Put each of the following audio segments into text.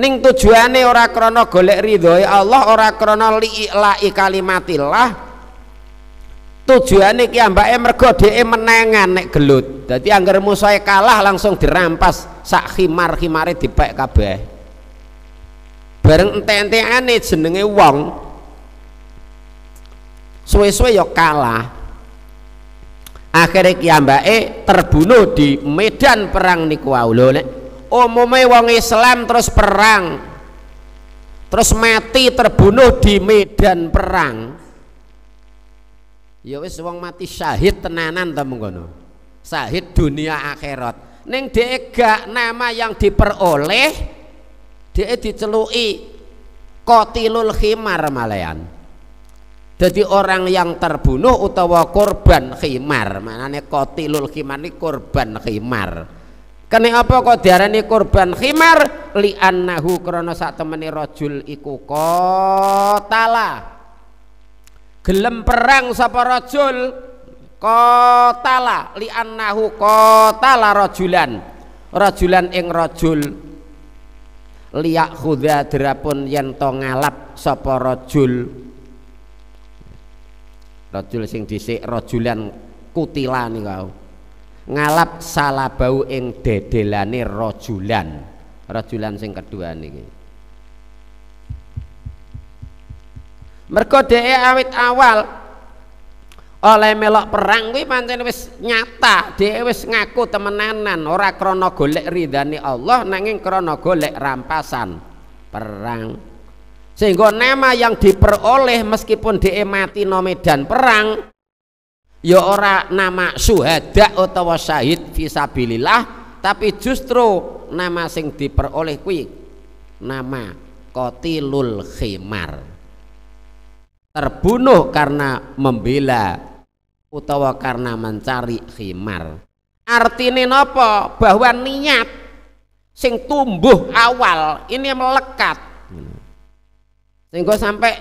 ning tujuane ora krana golek ridhoe ya Allah ora krana li'i'la'i kalimatillah tujuane ki ambake mergo dhewe menengan nek gelut dadi angger musae kalah langsung dirampas sak khimar khimare dipek kabeh bareng enten-enten enteane jenenge wong suwe-suwe ya kalah akhirnya kiambake terbunuh di medan perang niku wau lho nek umumnya wong Islam terus perang terus mati terbunuh di medan perang ya wis wong mati syahid tenanan ta mengkono syahid dunia akhirat ning dhek gak nama yang diperoleh dhek diceluki kotilul khimar malayan jadi orang yang terbunuh utawa korban khimar maknanya kotilul khimar ini korban khimar kene apa kok diarani kurban khimar li annahu krana sak temene rajul iku qatala gelem perang sapa rajul qatala li annahu qatala rajulan rajulan ing rajul liak khudha derapun yen to ngalap sapa rajul rajul sing dhisik rajulan kutila niku ngalap salah bau ing dedelane rojulan rojulan sing kedua niki mergo awit awal oleh melok perang kuwi pancen wis nyata dhek wis ngaku temenanan ora krana golek ridhani Allah nanging krana golek rampasan perang sehingga nama yang diperoleh meskipun dia mati no medan perang ya ora nama suhada utawa syahid fisabilillah tapi justru nama sing diperoleh kuwi nama kotilul khimar terbunuh karena membela utawa karena mencari khimar artine napa bahwa niat sing tumbuh awal ini melekat sehingga sampai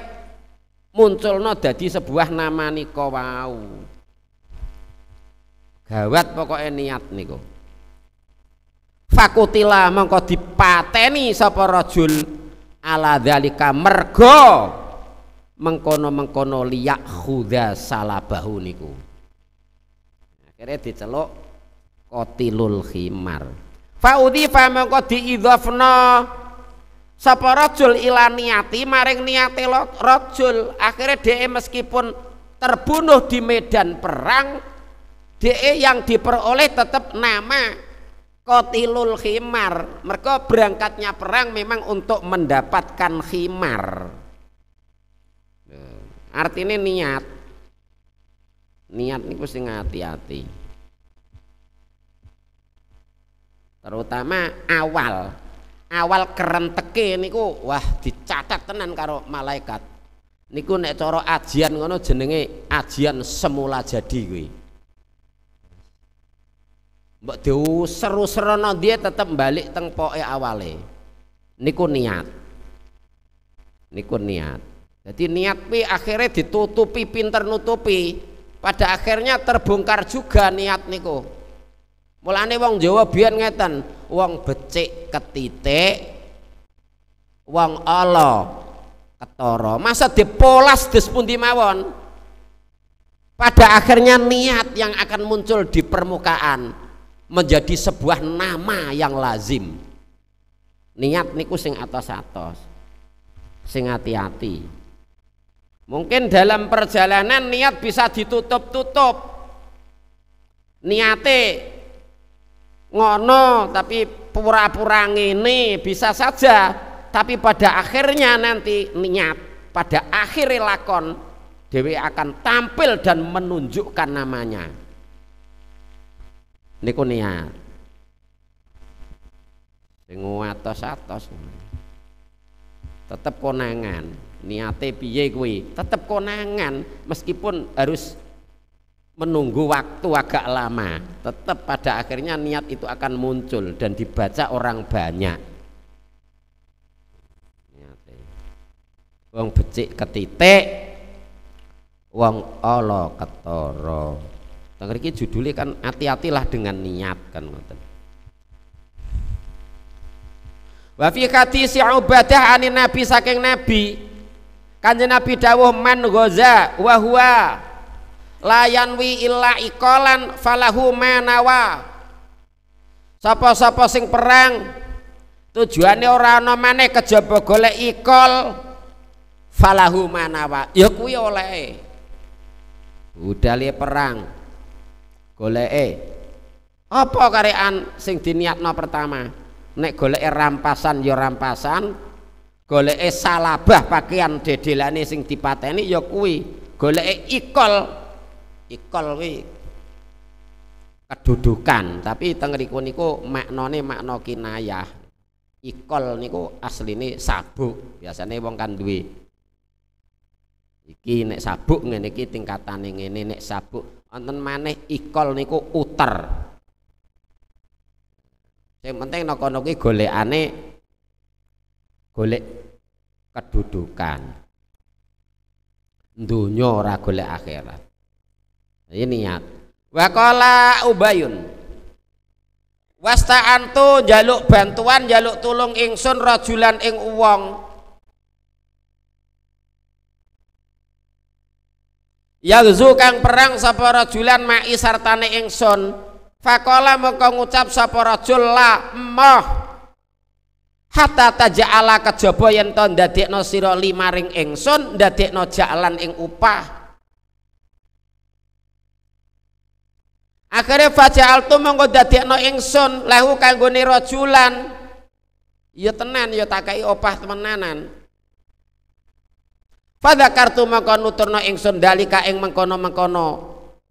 munculno jadi sebuah nama niko wau Hawat pokoknya niat niku. Fakutila mongko dipateni sapa rajul ala dzalika mergo mengkono-mengkono liyak khuda salabahu niku. Akhirnya diceluk kotilul khimar. fa mongko diidhafna sapa rajul ila niati maring niate rajul akhirnya DM meskipun terbunuh di medan perang DE yang diperoleh tetap nama Kotilul Khimar. Mereka berangkatnya perang memang untuk mendapatkan khimar. Artinya niat. Niat ini mesti hati-hati. Terutama awal. Awal kerenteke niku wah dicatat tenan karo malaikat. Niku nek coro ajian ngono jenenge ajian semula jadi kuwi mbok seru-serono dia tetap balik teng poe awale niku niat niku niat jadi niat pi akhirnya ditutupi pinter nutupi pada akhirnya terbongkar juga niat niku mulane wong Jawa biyen ngeten wong becik ketitik wong ala ketara masa dipolas dispundi mawon pada akhirnya niat yang akan muncul di permukaan menjadi sebuah nama yang lazim niat niku sing atau satos, sing hati-hati mungkin dalam perjalanan niat bisa ditutup-tutup niate ngono tapi pura-pura ini bisa saja tapi pada akhirnya nanti niat pada akhir lakon Dewi akan tampil dan menunjukkan namanya niku niat sing atos-atos tetep konangan niate piye kuwi tetep konangan meskipun harus menunggu waktu agak lama tetap pada akhirnya niat itu akan muncul dan dibaca orang banyak wong becik ketitik wong allah ketoro lah judulnya kan hati-hatilah dengan niat kan ngoten. Wa fi hadis Ubadah ani Nabi saking Nabi. Kanjeng Nabi dawuh man goza wa huwa layanwi illa ikolan falahu manawa. Sapa-sapa sing perang tujuannya ora ana maneh kejaba golek ikol falahu manawa. Ya kuwi oleh. Udah perang, e, apa karean sing diniatno pertama nek e rampasan ya rampasan e salabah pakaian dedelane sing dipateni ya kuwi e ikol ikol kuwi kedudukan tapi teng riku niku maknane makna kinayah ikol niku asline sabuk biasanya wong kan duwe iki nek sabuk ngene iki tingkatane ngene nek sabuk wonten maneh ikol niku uter Yang penting naka-naka golek golekane golek kedudukan dunya ora golek akhirat ini niat waqala ubayun wasta'antu jaluk bantuan jaluk tulung ingsun rajulan ing uwong Yalzu kang perang sapa rajulan mai sartane ingsun. Faqala moko ngucap sapa rajul la mah. Hatta taja'ala kejaba yen to ndadekno sira limaring ingsun ndadekno jalan ing upah. Akhirnya fajal tu monggo dadekno ingsun lahu kanggone rajulan. Ya tenan ya takai opah temenanan. Pada kartu mengkono turno ingsun dalika ing mengkono-mengkono.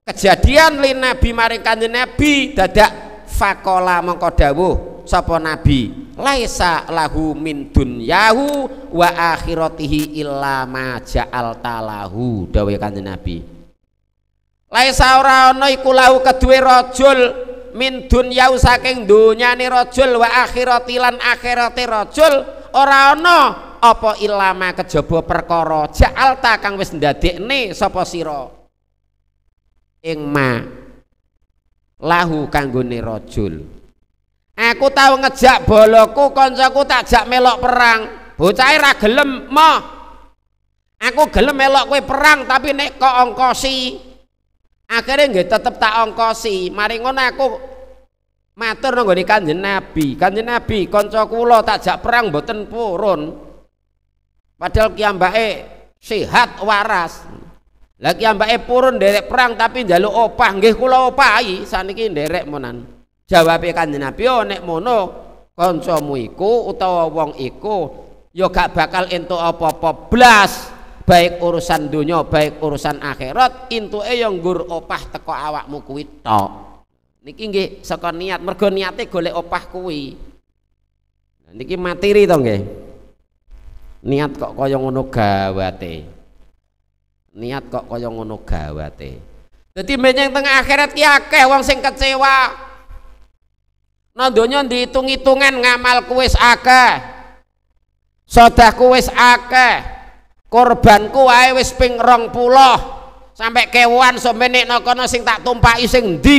Kejadian li nabi maring kanjeng nabi dadak fakola mengko dawuh sapa nabi laisa lahu min dunyahu wa akhiratihi illa ma ja'al talahu dawuh kanjeng nabi laisa ora ana iku lahu keduwe rajul min dunyau saking dunyane rajul wa akhirati lan akhirate rajul ora ana apa ilama kejaba perkara ja'alta kang wis ndadekne sapa sira ing ma lahu kanggone rajul aku tau ngejak boloku koncoku tak jak melok perang bocahe ra gelem mah aku gelem melok kowe perang tapi nek kok ongkosi akhirnya nggih tetep tak ongkosi mari ngono aku matur nang kanjeng Nabi kanjeng Nabi kanca kula tak jak perang mboten purun Padahal kiambake sehat waras. Lah kiambake purun derek perang tapi jaluk opah nggih kula opahi saniki derek monan. Jawabe Kanjeng Nabi oh, nek mono kancamu iku utawa wong iku yo ya gak bakal entuk apa-apa blas baik urusan dunia baik urusan akhirat intuke yo ya nggur opah teko awakmu kuwi tok. niki nggih saka niat mergo niate golek opah kuwi niki materi to nggih niat kok kaya ngono gawate niat kok kaya ngono gawate jadi menyang tengah akhirat ki akeh wong sing kecewa nandonya dihitung hitungan ngamal kuwis akeh sedahku wis akeh korbanku wae wis ping 20 sampai kewan sampeyan nek kono sing tak tumpai sing ndi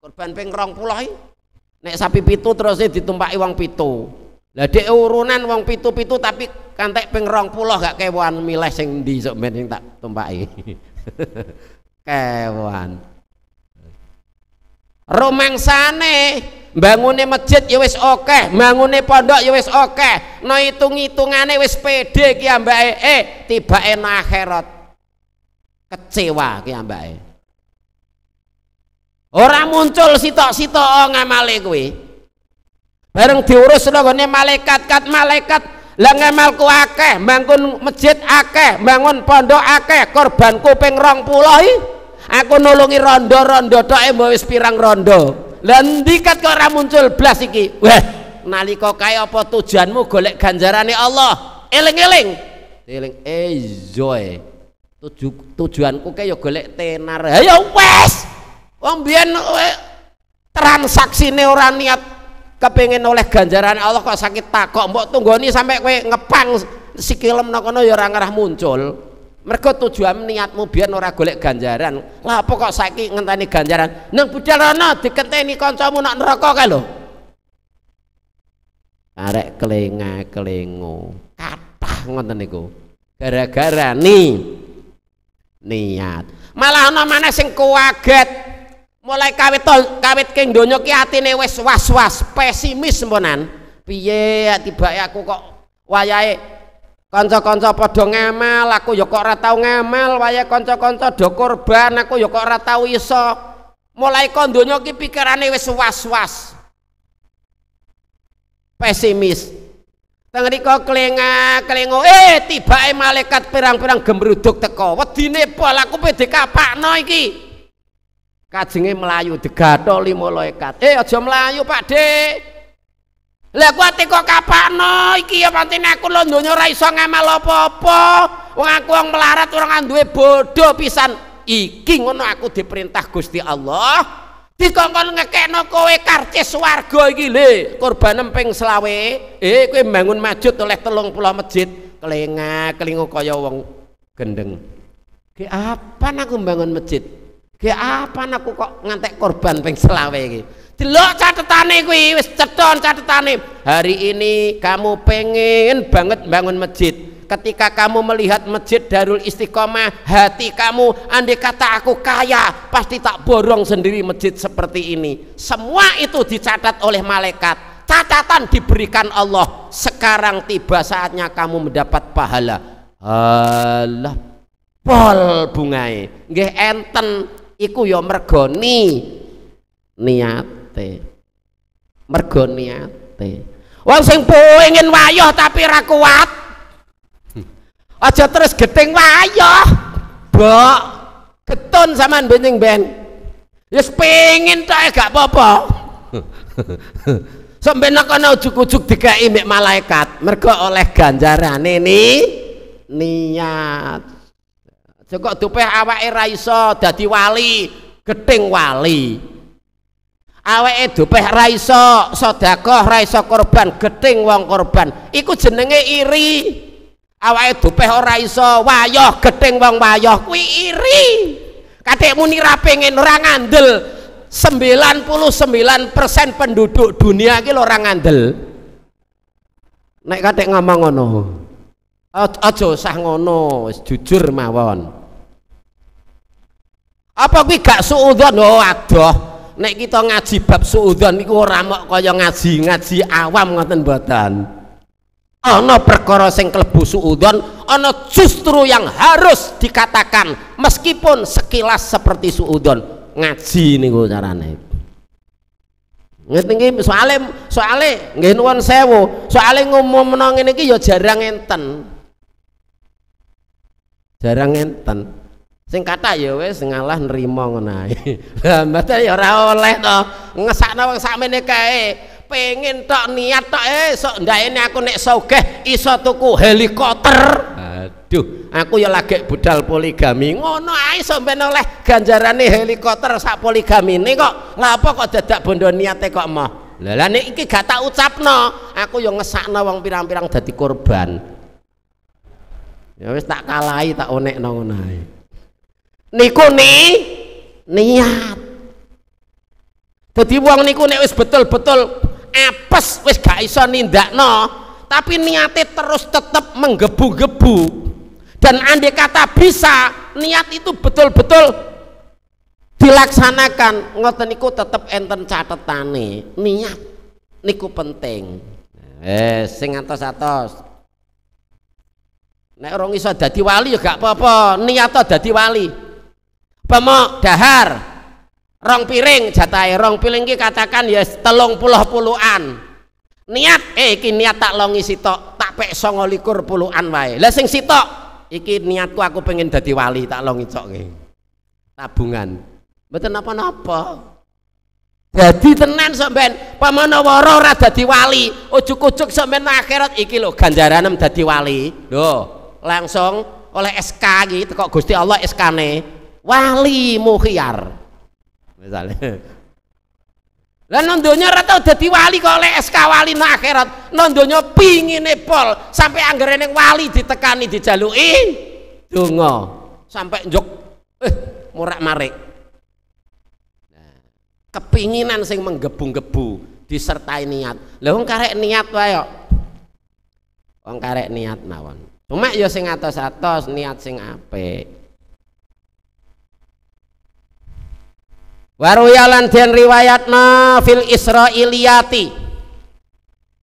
korban ping 20 iki nek sapi pitu terus e ditumpaki wong pitu lah dhek urunan wong pitu-pitu tapi kantek ping pulau gak kewan milih sing ndi sok ben sing tak tumpaki. kewan. Rumangsane bangune masjid ya wis akeh, bangune pondok ya wis akeh. No hitung-hitungane wis pede ki ambake eh tiba na akhirat. Kecewa ki ambake. Ora muncul sitok-sitok ngamale kuwi bareng diurus gini malaikat kat malaikat lengemalku malku akeh bangun masjid akeh bangun pondok akeh korban kuping rong aku nolongi rondo-rondo doa mau pirang rondo lendikat dikat kok ora muncul blas iki weh nalika kayak apa tujuanmu golek ganjarane Allah eling-eling eling eh zoe iya, eh. Tuju, tujuanku kayak yo golek tenar ayo ya wes wong biyen neoraniat. Eh, ora kepengen oleh ganjaran Allah kok sakit takok mbok ini sampai kue ngepang sikilem kono ya orang arah muncul mereka tujuan niatmu biar orang golek ganjaran lah apa kok saiki ngenteni ganjaran nang budal rono dikenteni kancamu nak neraka kae arek kelinga kelengo kathah ngoten niku gara-gara nih niat malah ana maneh sing kuaget mulai kawit kawit keng donya ki atine wes was-was, pesimis mbonan. Piye ya, ya aku kok wayahe konco kanca padha ngamal, aku ya kok ratau tau ngamal, wayahe kanca do korban, aku ya kok ratau iso. Mulai kon ki pikirane wes was-was. Pesimis. Teng rika klenga klengo eh tibake malaikat pirang-pirang gemruduk teko. Wedine pol aku pe dikapakno iki kajenge melayu degato lima loekat eh aja melayu pak de lah aku hati kok kapakno iki ya pancen aku lo donya ora ngamal apa-apa wong aku yang melarat orang anduwe bodoh pisan iki ngono aku diperintah Gusti Allah kongkol ngekekno kowe karcis warga iki lho Korban ping selawe eh kowe bangun majut oleh telung pulau masjid kelinga kelingo kaya wong gendeng Ke apa aku bangun masjid Ki apa aku kok ngantek korban ping selawe iki? Delok catetane kuwi wis ceton catetane. Hari ini kamu pengen banget bangun masjid. Ketika kamu melihat masjid Darul Istiqomah, hati kamu andai kata aku kaya, pasti tak borong sendiri masjid seperti ini. Semua itu dicatat oleh malaikat. Catatan diberikan Allah. Sekarang tiba saatnya kamu mendapat pahala. Allah pol bungai nggih enten iku ya mergoni niate mergoni niate wong sing pengen wayah tapi ra kuat aja terus geting wayah bok keton sampean bening ben wis pengen tak gak apa-apa sampeyan kono ujug-ujug dikai mek malaikat mergo oleh ganjaran ini niat Jengkok dupeh awa ra iso dadi wali, geting wali. Awake dupeh raiso, iso raiso korban, geting wong korban. Iku jenenge iri. Awake dupeh ora iso wayoh, geting wong wayoh kuwi iri. Katikmu nira pengen ora ngandel. 99% penduduk dunia iki ora ngandel. Nek kadek ngomong ngono. Ojo sah ngono, jujur mawon. Apa kuwi gak suudzon? Oh aduh Nek kita ngaji bab suudzon niku ora mok yang ngaji ngaji awam ngoten mboten. Ana perkara sing klebu suudzon, ana justru yang harus dikatakan meskipun sekilas seperti suudzon. Ngaji niku carane. Ngerti nggih soale soale nggih nuwun sewu, soale ngomong ngene iki ya jarang enten. Jarang enten sing kata ya wes ngalah nerima ngono ae ya ora oleh to ngesak nawang sakmene kae pengen tok niat tok esok eh, ini aku nek sogeh iso tuku helikopter aduh aku ya lagi budal poligami ngono ae sampe oleh ganjarane helikopter sak poligami, poligamine kok lha kok dadak bondo niate kok mah lha nih iki gak tak ucapno aku ya ngesak nawang pirang-pirang dadi korban ya wis tak kalahi tak onek ngono ae niku ni niat jadi wong niku nek wis betul-betul apes wis gak iso nindakno tapi niatnya terus tetap menggebu-gebu dan andai kata bisa niat itu betul-betul dilaksanakan ngoten niku tetap enten catetane niat niku penting eh sing atos-atos nek orang iso dadi wali ya gak apa-apa niat dadi wali pemok dahar rong piring jatai rong piring ki katakan ya telung puluh puluhan niat eh iki niat tak longi sitok tak pek songo likur puluhan wae lah sing sitok iki niatku aku pengen dadi wali tak longi cok tabungan betul apa napa Jadi tenan sampean pamana wara ora dadi wali ujug-ujug sampean akhirat iki lho ganjaranem dadi wali lho langsung oleh SK iki teko Gusti Allah SK-ne wali Muhyar, misalnya dan nondonya rata udah diwali oleh SK wali na akhirat nondonya pingine pol sampai anggaran yang wali ditekani dijalui dungo sampai jok eh murak marik nah, kepinginan sing menggebu-gebu disertai niat lah wong karek niat wae kok wong karek niat mawon cuma ya sing atas niat sing apik Waruyalan dan riwayatna fil Israiliyati.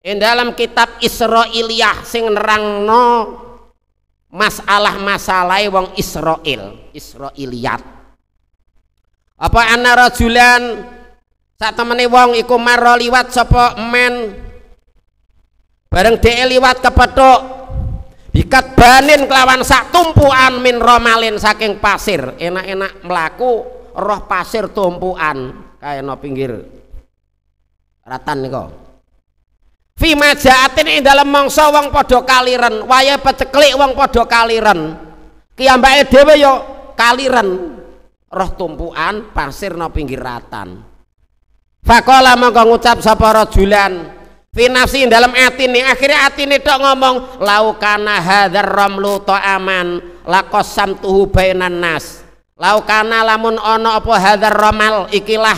In dalam kitab Israiliyah sing nerang no masalah-masalah wong Israel, Israiliyat. Apa ana rajulan saat temani wong iku maro liwat sopo men bareng dia liwat kepethuk ikat banin kelawan sak tumpuan min romalin saking pasir enak-enak melaku roh pasir tumpuan kaya no pinggir ratan niko fi majaatin ini dalam mangsa wong podo kaliren waya peceklik wong podo kaliren kiambak edewe yo kaliren roh tumpuan pasir no pinggir ratan fakola mongko ngucap sapa rajulan fi nafsi dalam ini akhirnya atini tok ngomong laukana hadzar ramlu lakosam tuhu bainan nas laukana lamun ono apa hadar romal ikilah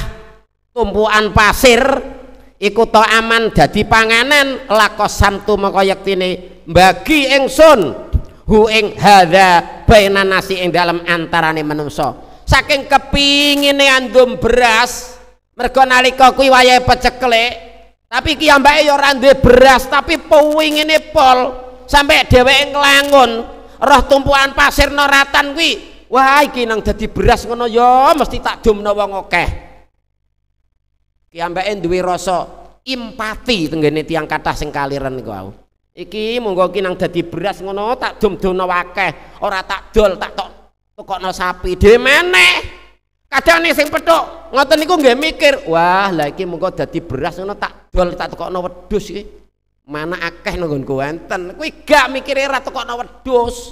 tumpuan pasir iku to aman dadi panganan lakos santu mengko yektine bagi engsun hu ing hadza baina nasi ing dalam antarane manungsa saking kepingine andum beras mergo nalika kuwi wayahe peceklek tapi ki ambake ya ora beras tapi pewingine pol sampai dheweke nglangun roh tumpuan pasir noratan kuwi wah iki nang dadi beras ngono ya mesti tak dumno wong akeh piyambake duwe rasa empati tenggene tiang kathah sing kaliren aku iki monggo iki nang dadi beras ngono tak dum-dumno akeh ora tak dol tak tok tokokno sapi dhewe meneh kadang nih sing petuk ngoten niku nggih mikir wah lah iki monggo dadi beras ngono tak dol tak tokokno wedhus iki mana akeh nunggu enten kuwi gak mikire ra tokokno wedhus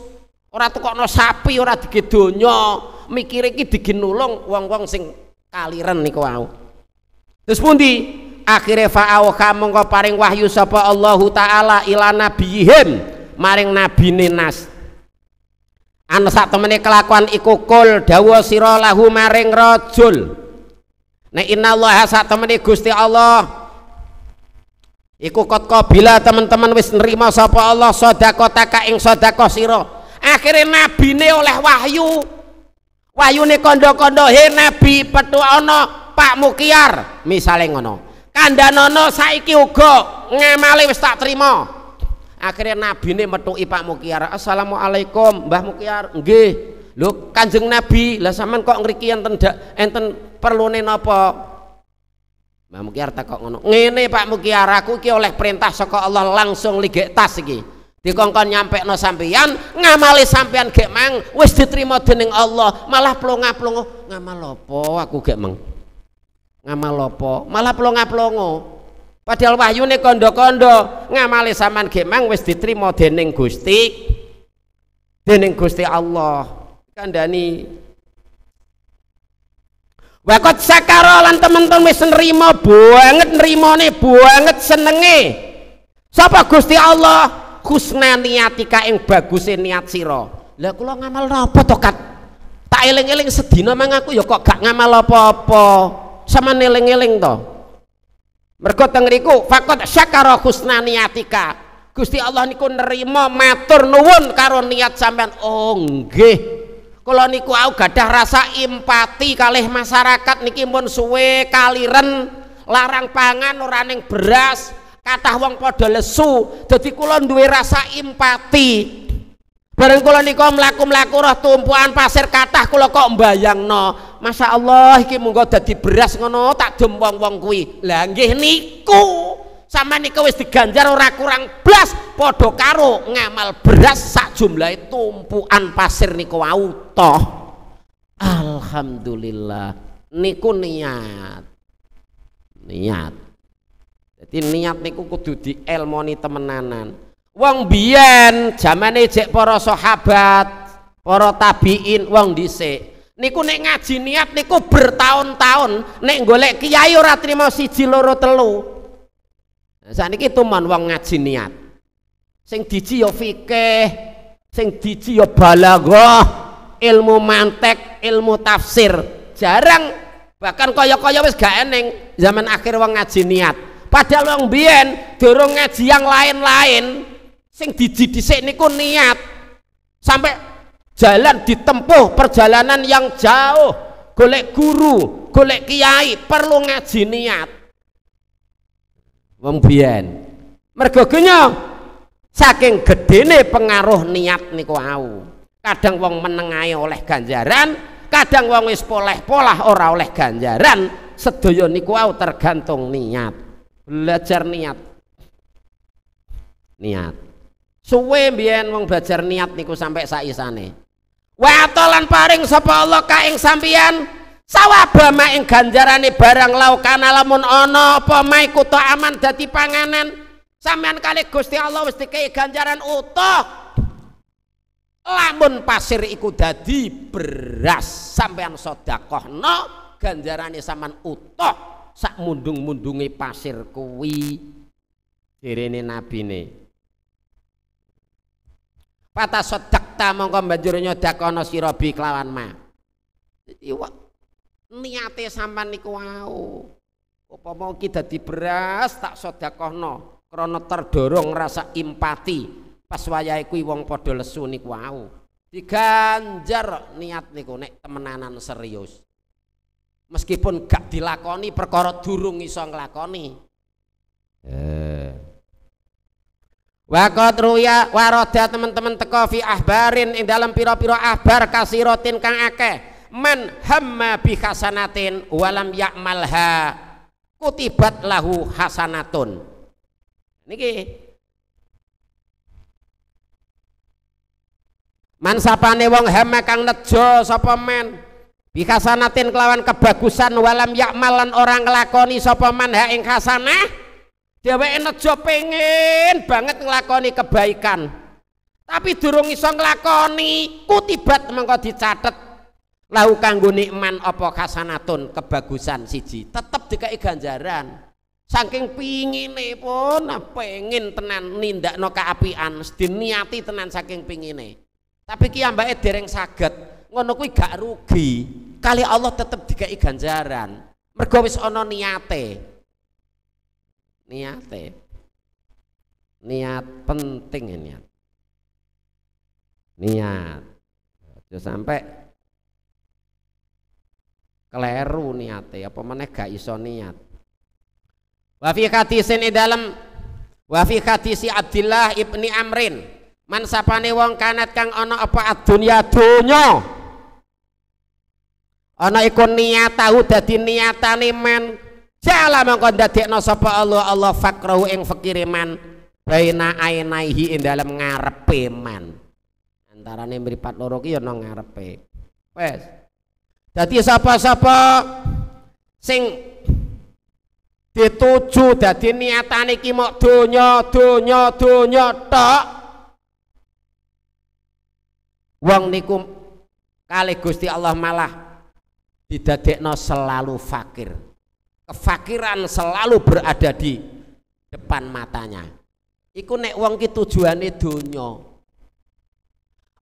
Ora tekokno sapi, ora digi donya, mikir iki digi nulung wong-wong sing kaliren niku wau. Terus pundi? Akhire fa'auha mongko paring wahyu sapa Allahu taala ila nabiyihim maring nabine Nas. Ana sak temene kelakuan iku kul dawuh sira lahu maring rajul. Nek innallaha sak temene Gusti Allah Iku kot kabila teman-teman wis nerima sapa Allah sedekah ing sedekah sira akhirnya nabi ini oleh wahyu wahyu ini kondo-kondo he nabi petu ono pak mukiar misalnya ngono kandanono saiki uga ngamali wis tak terima akhirnya nabi ini metuki pak mukiar assalamualaikum mbah mukiar nggih lho kanjeng nabi lah sampean kok ngriki enten enten nih nopo Mbah Mukiar takok ngono. Ngene Pak Mukiar, aku ki oleh perintah saka Allah langsung ligek tas iki dikongkon nyampe no sampian ngamali sampian gak mang wis diterima dening Allah malah pelongo pelongo ngamalopo aku gak mang ngamal malah pelongo pelongo, padahal wahyune kondo-kondo ngamali saman gak mang wis diterima dening Gusti dening Gusti Allah kan Dani, Wakot sakaro lan temen-temen wis nerima banget nerimane banget senenge sapa Gusti Allah husna niatika yang baguse niat siro. lah kula ngamal apa tuh kat tak eling-eling sedina mang aku ya kok gak ngamal apa-apa sama neling-eling tuh mereka teng Fakot syakara husna niatika Gusti Allah niku nerima matur nuwun karo niat sampean oh nggih kula niku aku gadah rasa empati kalih masyarakat niki pun suwe kaliren larang pangan ora yang beras kata wong podo lesu jadi kula duwe rasa empati bareng kula nika mlaku-mlaku roh tumpuan pasir kathah kula kok no. Masya Allah iki monggo dadi beras ngono tak dem wong-wong kuwi lah nggih niku sama nika wis diganjar ora kurang blas podo karo ngamal beras sak jumlahe tumpuan pasir niku wau toh alhamdulillah niku niat niat di niat niku kudu dielmoni temenanan. Wong biyen zamane jek para sahabat, para tabiin wong dhisik. Niku nek ngaji niat niku bertahun-tahun, nek golek kiai ora trimo siji loro telu. Nah, Saniki tuman wong ngaji niat. Sing diji ya fikih, sing diji ya balaghah, ilmu mantek, ilmu tafsir. Jarang bahkan kaya-kaya wis gak eneng zaman akhir wong ngaji niat Padahal wong biyen durung ngaji yang lain-lain sing diji dhisik niku niat. Sampai jalan ditempuh perjalanan yang jauh, golek guru, golek kiai perlu ngaji niat. Wong biyen. Mergo saking gedene pengaruh niat niku au. Kadang wong menengai oleh ganjaran, kadang wong wis poleh polah ora oleh ganjaran sedaya niku tergantung niat belajar niat niat suwe mbiyen wong belajar niat niku sampai saisane wa atolan paring sapa Allah ka ing sampeyan sawaba ma ing ganjarane barang laukana lamun ana apa mae kuto aman dadi panganan sampean kali Gusti Allah wis dikai ganjaran utuh lamun pasir iku dadi beras sampean sodakoh no ganjarane saman utuh sak mundung mundungi pasir kuwi direne nabine Pata sedekta mongko banjur nyodakono sira bi kelawan ma. Iwak niate sampean niku wau. Upama iki dadi beras tak sedakohno krana terdorong rasa empati pas wayahe kuwi wong padha lesu niku wau. Diganjar niat niku nek temenanan serius meskipun gak dilakoni perkara durung iso nglakoni eh Wakot ruya waroda teman-teman teko fi ahbarin ing dalam piro-piro ahbar kasirotin kang akeh man hamma bi hasanatin walam yakmalha kutibat lahu hasanatun niki man sapane wong hamma kang nejo sapa men bihasanatin kelawan kebagusan walam yakmalan orang ngelakoni sapa ha ing hasanah dheweke nejo pengen banget ngelakoni kebaikan tapi durung iso nglakoni kutibat mengko dicatet lahu kanggo nikman apa hasanatun kebagusan siji tetep dikai ganjaran saking pingine pun nah, pengen tenan nindak kaapian mesti niati tenan saking pingine tapi ki dereng saged ngono kuwi gak rugi kali Allah tetap dikai ganjaran mergo wis ana niate niate niat penting ya niat niat Aja ya sampai keleru niate apa meneh gak iso niat wa fi hadisin dalam wa fi hadisi Abdullah ibni Amrin man sapane wong kanat kang ana apa adunya dunya ana iku niat tahu dadi niatane men jala mengko dadekno sapa Allah Allah fakrahu ing fakire man baina ainaihi ing dalem ngarepe man antarane mripat loro ki ya nang ngarepe wes dadi sapa-sapa sing dituju dadi niatane iki mok donya donya donya tok wong niku kali Gusti Allah malah tidak didadekno selalu fakir kefakiran selalu berada di depan matanya iku nek wong ki tujuane donya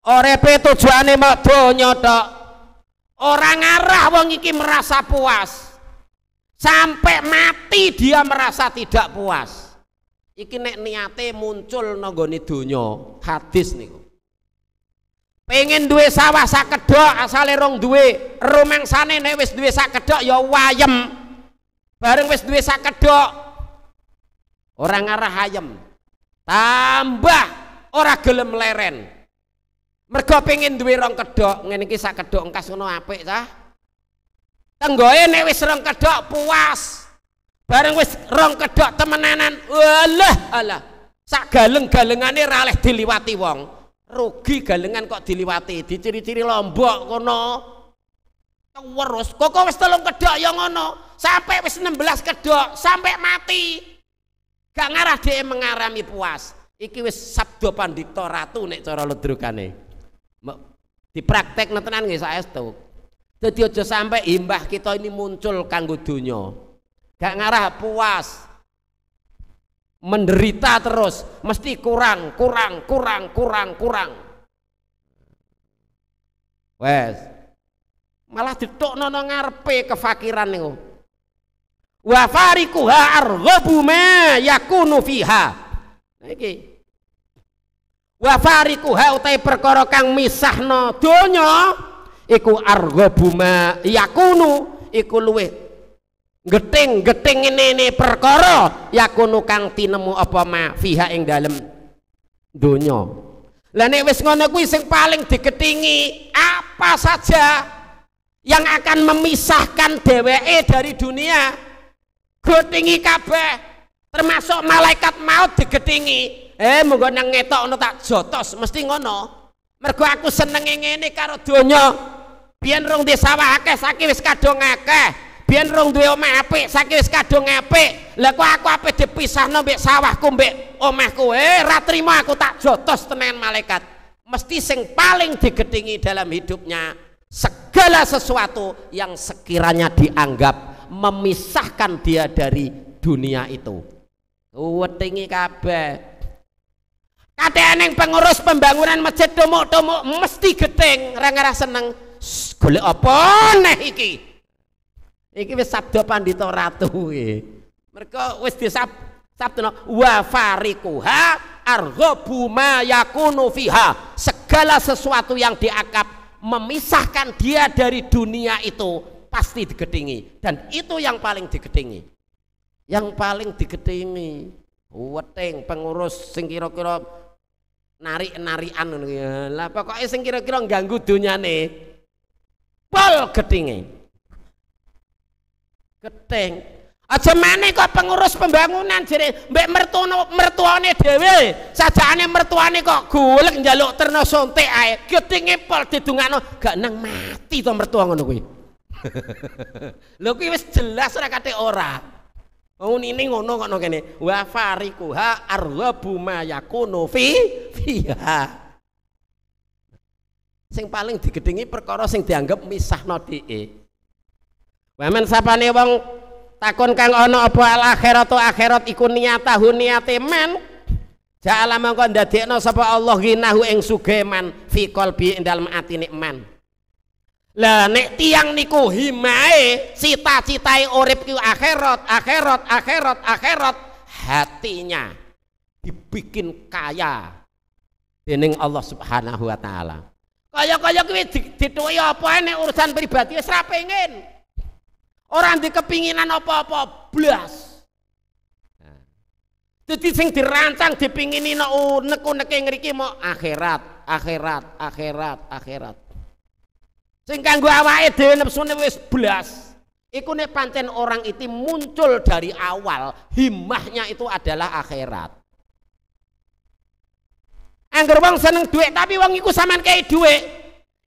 orepe tujuane mak donya tok Orang arah wong iki merasa puas sampai mati dia merasa tidak puas iki nek niate muncul nanggone donya hadis niku pengen duwe sawah sakedok asale rong duwe rumengsane nek wis duwe sakedok ya wayem bareng wis duwe sakedok orang ngarah ayem tambah ora gelem leren mergo pengen duwe rong kedok ngene iki sakedok engkas ngono apik ta tenggoe nek wis rong kedok puas bareng wis rong kedok temenanan walah alah sak galeng-galengane ra diliwati wong rugi galengan kok diliwati diciri-ciri lombok kono terus Kok wis telung kedok ya ngono sampai wis 16 kedok sampai mati gak ngarah dia mengarami puas iki wis sabdo pandikto ratu nek cara ledrukane dipraktek netenan nggih saestu dadi aja sampai imbah kita ini muncul kanggo donya gak ngarah puas menderita terus mesti kurang kurang kurang kurang kurang wes malah ditok nono ngarpe kefakiran nih wa farikuha arghabu ma yakunu fiha iki wa farikuha utai perkara kang misahno donya iku arghabu ma yakunu iku luwih geting geting ini ini perkara ya kunu kang tinemu apa ma fiha ing dalem dunyo. lah nek wis ngono kuwi sing paling digetingi apa saja yang akan memisahkan DWE dari dunia getingi kabeh termasuk malaikat maut digetingi eh monggo nang ngetok ono tak jotos mesti ngono mergo aku seneng ngene karo donya biyen rong desa akeh saiki wis kadung akeh biar rong duwe omah apik saiki wis kadung apik lha kok aku apik dipisahno mbek sawahku mbek omahku eh ra aku tak jotos tenan malaikat mesti sing paling digedingi dalam hidupnya segala sesuatu yang sekiranya dianggap memisahkan dia dari dunia itu wetingi kabeh kata yang pengurus pembangunan masjid domok domok mesti geting, ra seneng. Golek apa neh iki? Iki wis sabda pandita ratu iki. Mergo wis disab sabdana wa fariquha arghabu ma yakunu fiha. Segala sesuatu yang diakap memisahkan dia dari dunia itu pasti digedingi dan itu yang paling digedingi. Yang paling digedingi weteng pengurus sing kira-kira narik-narikan ngono ya. Lah pokoke sing kira-kira ganggu dunyane pol gedinge. Keting. Aja mana kok pengurus pembangunan jere mbek mertuane mertuane dhewe. Sajane mertuane kok golek jaluk terno sonte ae. ketingi pol didungakno gak nang mati to mertua ngono kuwi. lo kuwi wis jelas ora kate ora. Oh ini ngono kok kene. wafariku ha arghabu ma yakunu fi fiha. Sing paling digedingi perkara sing dianggap misahno e. Waman sapane wong takon kang ana apa al akhirat akhirat iku niyatahu niyate man Ja'ala mongko ndadekno sapa Allah ginahu ing sugih man fi qalbi ing dalem atine man. Lah nek tiang niku himae cita-citae urip ki akhirat, akhirat, akhirat, akhirat hatinya dibikin kaya dening Allah Subhanahu wa taala. Kaya-kaya kuwi dituwi apa nek urusan pribadi wis ra pengen. Orang di kepinginan apa-apa blas. Jadi sing dirancang dipingini no neku neke ngeriki mau akhirat, akhirat, akhirat, akhirat. Sing kanggo awake dhewe nepsune wis blas. Iku nek pancen orang itu muncul dari awal, himahnya itu adalah akhirat. Angger wong seneng duit tapi wong iku sampean kei duit.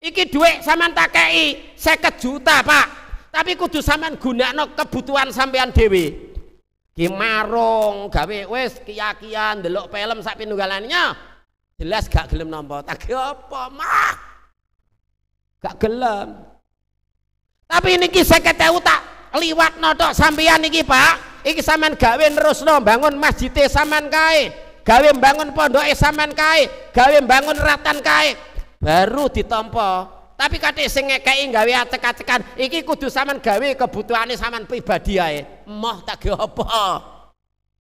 Iki duit sampean tak kei 50 juta, Pak tapi kudu sampean gunakno kebutuhan sampean dhewe ki marung gawe wis kiya delok film sak pinunggalannya jelas gak gelem nampa tak apa mah gak gelem tapi niki 50.000 tak liwat notok sampean niki Pak iki sampean gawe nerusno bangun masjid sampean kae gawe bangun pondok sampean kae gawe bangun ratan kae baru ditompok tapi kate sing ngekeki gawe atek-atekan, iki kudu sampean gawe kebutuhane sampean pribadi ae. Moh tak ge apa?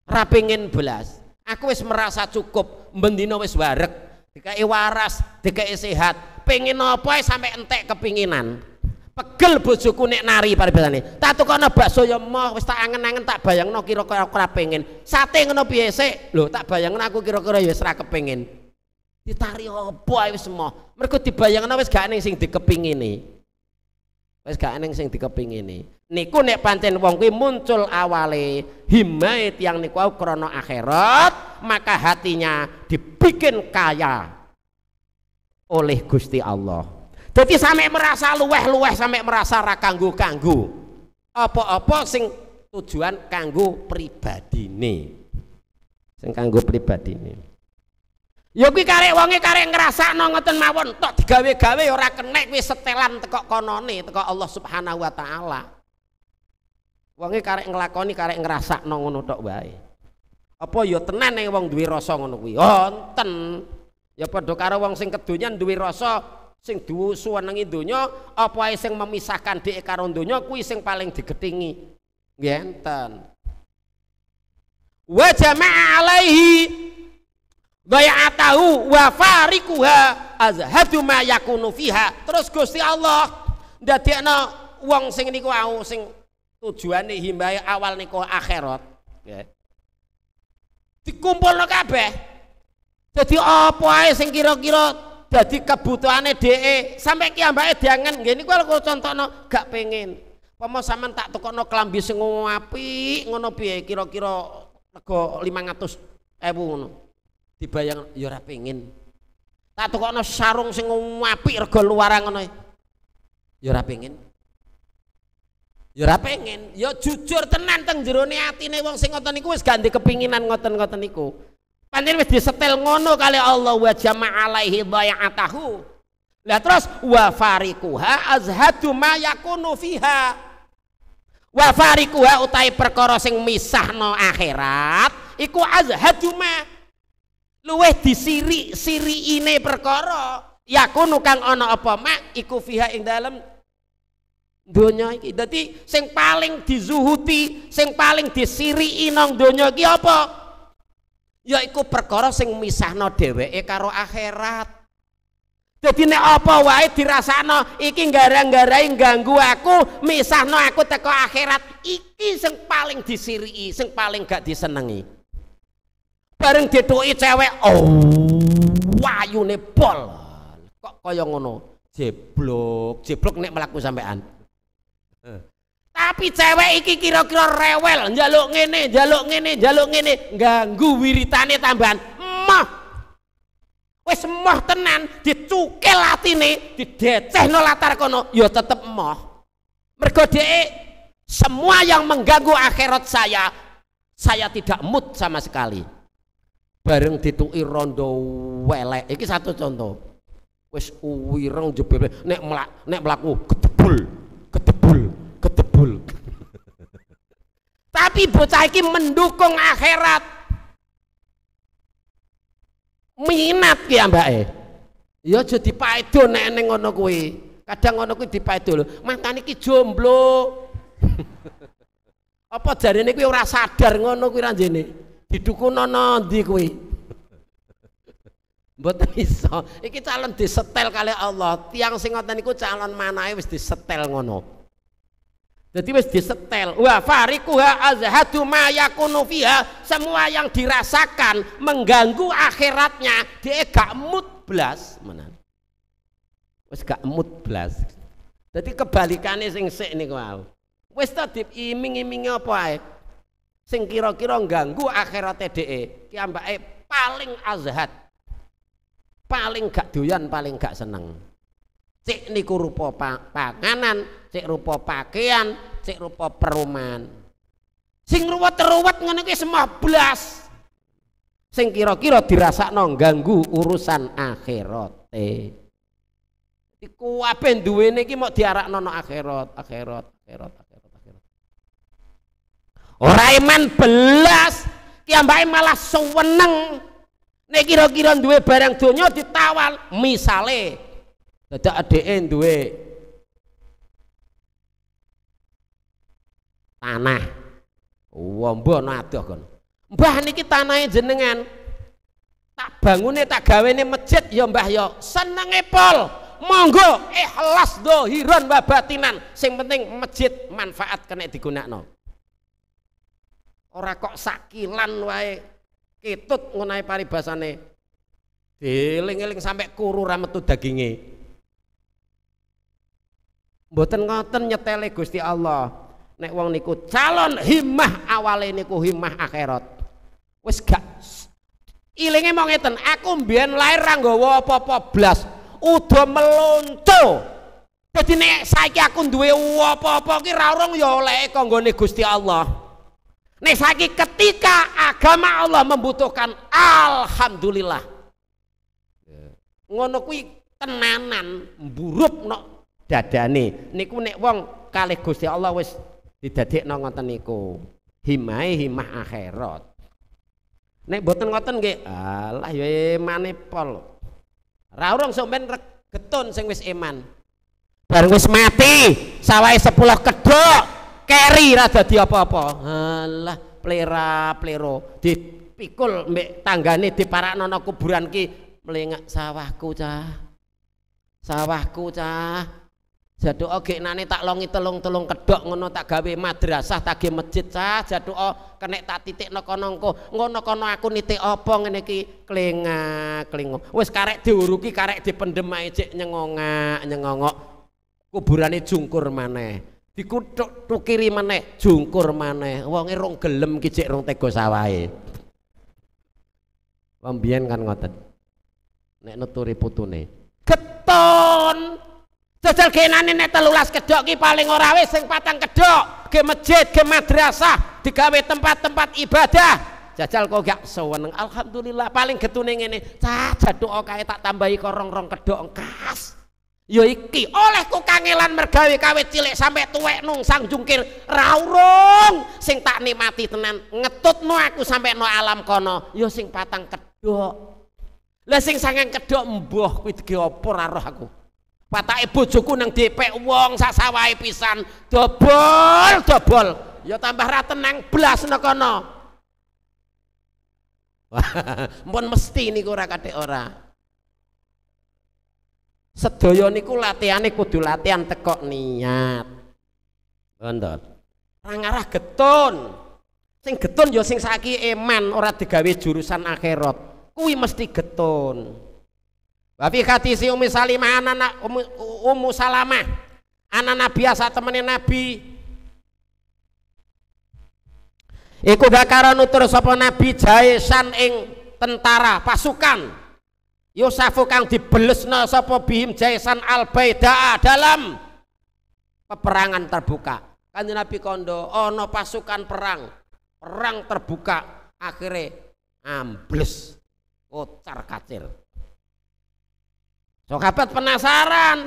Ra pengin belas. Aku wis merasa cukup, bendina wis wareg, dikai waras, dikai sehat. Pengin apa sampai entek kepinginan. Pegel bojoku nek nari paribasane. Tak tukono bakso ya moh wis tak angen-angen tak bayangno kira-kira aku pengin. Sate ngono piye sik? Lho tak bayangno aku kira-kira ya wis ra kepengin ditari opo ae wis emoh mergo dibayangno wis gak ning sing ini wis gak ning sing ini niku nek pancen wong kuwi muncul awale himait yang niku krana akhirat maka hatinya dibikin kaya oleh Gusti Allah jadi sampe merasa luweh-luweh sampe merasa ra kanggo-kanggo apa-apa sing tujuan pribadi pribadine sing kanggo pribadine Ya kuwi karek wonge karek ngrasakno ngoten mawon, tok digawe-gawe ora kenek kuwi setelan teko konone, teko Allah Subhanahu wa taala. Wonge karek nglakoni karek ngrasakno ngono tok wae. Apa ya tenan nek wong duwe rasa ngono kuwi? Wonten. Oh, ya padha karo wong sing kedonyan duwe rasa sing duwe suwenengi donya, apa ae sing memisahkan dhek karo donya kuwi sing paling digetingi. Nggih enten. Wa jama'a alaihi bayatahu wa farikuha azhadu ma yakunu fiha terus Gusti Allah dadekno wong sing niku au sing tujuane himbae awal niku akhirat nggih dikumpulno kabeh dadi apa ae sing kira-kira dadi kebutuhane dheke sampe ambake diangen nggih niku kalau contohno gak pengen Pomo sampean tak tukokno klambi sing apik ngono piye kira-kira rego 500 ewu ngono dibayang ya ora pengin tak tukokno sarung sing apik rega luar ngono ya ora pengin ya ora pengin ya jujur tenan teng ne atine wong sing ngoten niku wis ganti kepinginan ngoten-ngoten niku Panjen wis disetel ngono kali Allah wa jama'a alaihi dhayatahu lah terus wa farikuha azhadu ma yakunu fiha wa farikuha utai perkara sing misahno akhirat iku ma luweh disiri siri ini perkara ya nukang ono apa mak iku fiha ing dalam dunia, iki jadi sing paling dizuhuti sing paling disiri inong dunia, iki apa ya iku perkara sing misahno e karo akhirat jadi nek apa wae dirasakno iki garang garai ganggu aku misahno aku teko akhirat iki sing paling disiri sing paling gak disenengi bareng didoi cewek oh wah pol kok kaya ngono jeblok jeblok nek mlaku sampean eh. tapi cewek iki kira-kira rewel njaluk ngene njaluk ngene njaluk ngene ganggu wiritane tambahan mah wis moh tenan dicukil atine didecehno latar kono ya tetep moh mergo dhek semua yang mengganggu akhirat saya saya tidak mood sama sekali bareng dituki rondo welek iki satu contoh wis uwireng jebul nek melak nek mlaku ketebul ketebul ketebul tapi bocah iki mendukung akhirat minat ki ambake ya aja dipaedo nek ning ngono kuwi kadang ngono kuwi dipaedo lho mantan iki jomblo apa jarene kuwi ora sadar ngono kuwi ranjene nono di kui buat iso iki calon disetel kali Allah tiang singotan iku calon calon manahe wis disetel ngono jadi wis disetel wa ha azhadu ma yakunu fiha semua yang dirasakan mengganggu akhiratnya dia gak mood blas mana wis gak mood blas jadi kebalikannya sing sik niku wau wis tadi iming imingnya apa ae sing kira-kira ganggu akhirate dhek piyambake paling azhat paling gak doyan paling gak seneng cek niku rupa panganan cek rupa pakaian cek rupa perumahan sing ruwet-ruwet ngene semua semah blas sing kira-kira dirasakno ganggu urusan akhirat eh kuwabe duwene iki mau diarakno no akhirat akhirat akhirat Rayman belas kiambai malah seweneng ini kira-kira dua barang dunia ditawal misale tidak ada yang dua tanah wombo mbah kan mbah niki tanahnya jenengan tak bangunnya tak gawene masjid ya mbah ya seneng pol monggo ikhlas dohiran mbah batinan sing penting masjid manfaat kena digunakan ora kok sakilan wae ketut ngonae paribasane dieling-eling sampe kuru ra metu daginge mboten ngoten nyetele Gusti Allah nek wong niku calon himmah awale niku himmah akhirat wis gak ilinge mau ngeten aku mbiyen lahir ra nggawa apa-apa blas udo melonco dadi nek saiki aku duwe apa-apa ki ra urung ya oleh kanggone Gusti Allah Nih saiki ketika agama Allah membutuhkan alhamdulillah. Yeah. Ngono kuwi tenanan buruk nok dadane. Niku nek wong kalih Gusti Allah wis didadekno ngoten niku. himai himah akhirat. Nek boten ngoten nggih, alah ya imane pol. Ra urung sampean regetun sing wis iman. Bareng wis mati, sawai sepuluh kedok keri ra dadi apa-apa alah plera plero dipikul mbek tanggane diparakno nang kuburan ki mlengak sawahku cah sawahku cah jaduk oke nane tak longi telung-telung kedok ngono tak gawe madrasah tak gawe masjid cah jaduk kene tak titik no konongko ngono kono aku nitik opong ngene ki kelinga kelingo. wis karek diuruki karek dipendem ae cek nyengongak nyengongok kuburane jungkur maneh dikutuk tukiri meneh jungkur maneh wonge rong gelem kicik rong tega sawahe pembiyen kan ngoten nek neturi putune keton jajal genane nek telulas kedok ki paling ora wis sing patang kedok ke masjid ke madrasah digawe tempat-tempat ibadah jajal kok gak seweneng alhamdulillah paling getune ngene cah jaduk kae tak tambahi korong-rong kedok kas ya iki olehku kangelan mergawe kawit cilik sampai tuwek nung sang jungkir raurung sing tak nikmati tenan ngetut aku sampai no alam kono ya sing patang kedok lah sing sangeng kedok mbuh kuwi dege apa roh aku patake bojoku nang wong sak sawahe pisan dobol dobol ya tambah ra tenang blas nekono Mpun mesti niku ora kathik ora sedaya niku latihane kudu latihan tekok niat wonten arah getun sing getun ya sing saiki eman ora digawe jurusan akhirat kuwi mesti getun tapi hati si Umi Salimah anak Umi, Umu Salamah anak biasa temenin Nabi Iku dakara nutur sapa Nabi Jaisan ing tentara pasukan Yusafu kang dibelesna sapa bihim jaisan al dalam peperangan terbuka. Kanjeng Nabi kondo ono pasukan perang, perang terbuka akhirnya ambles kocar kacir. Sahabat penasaran.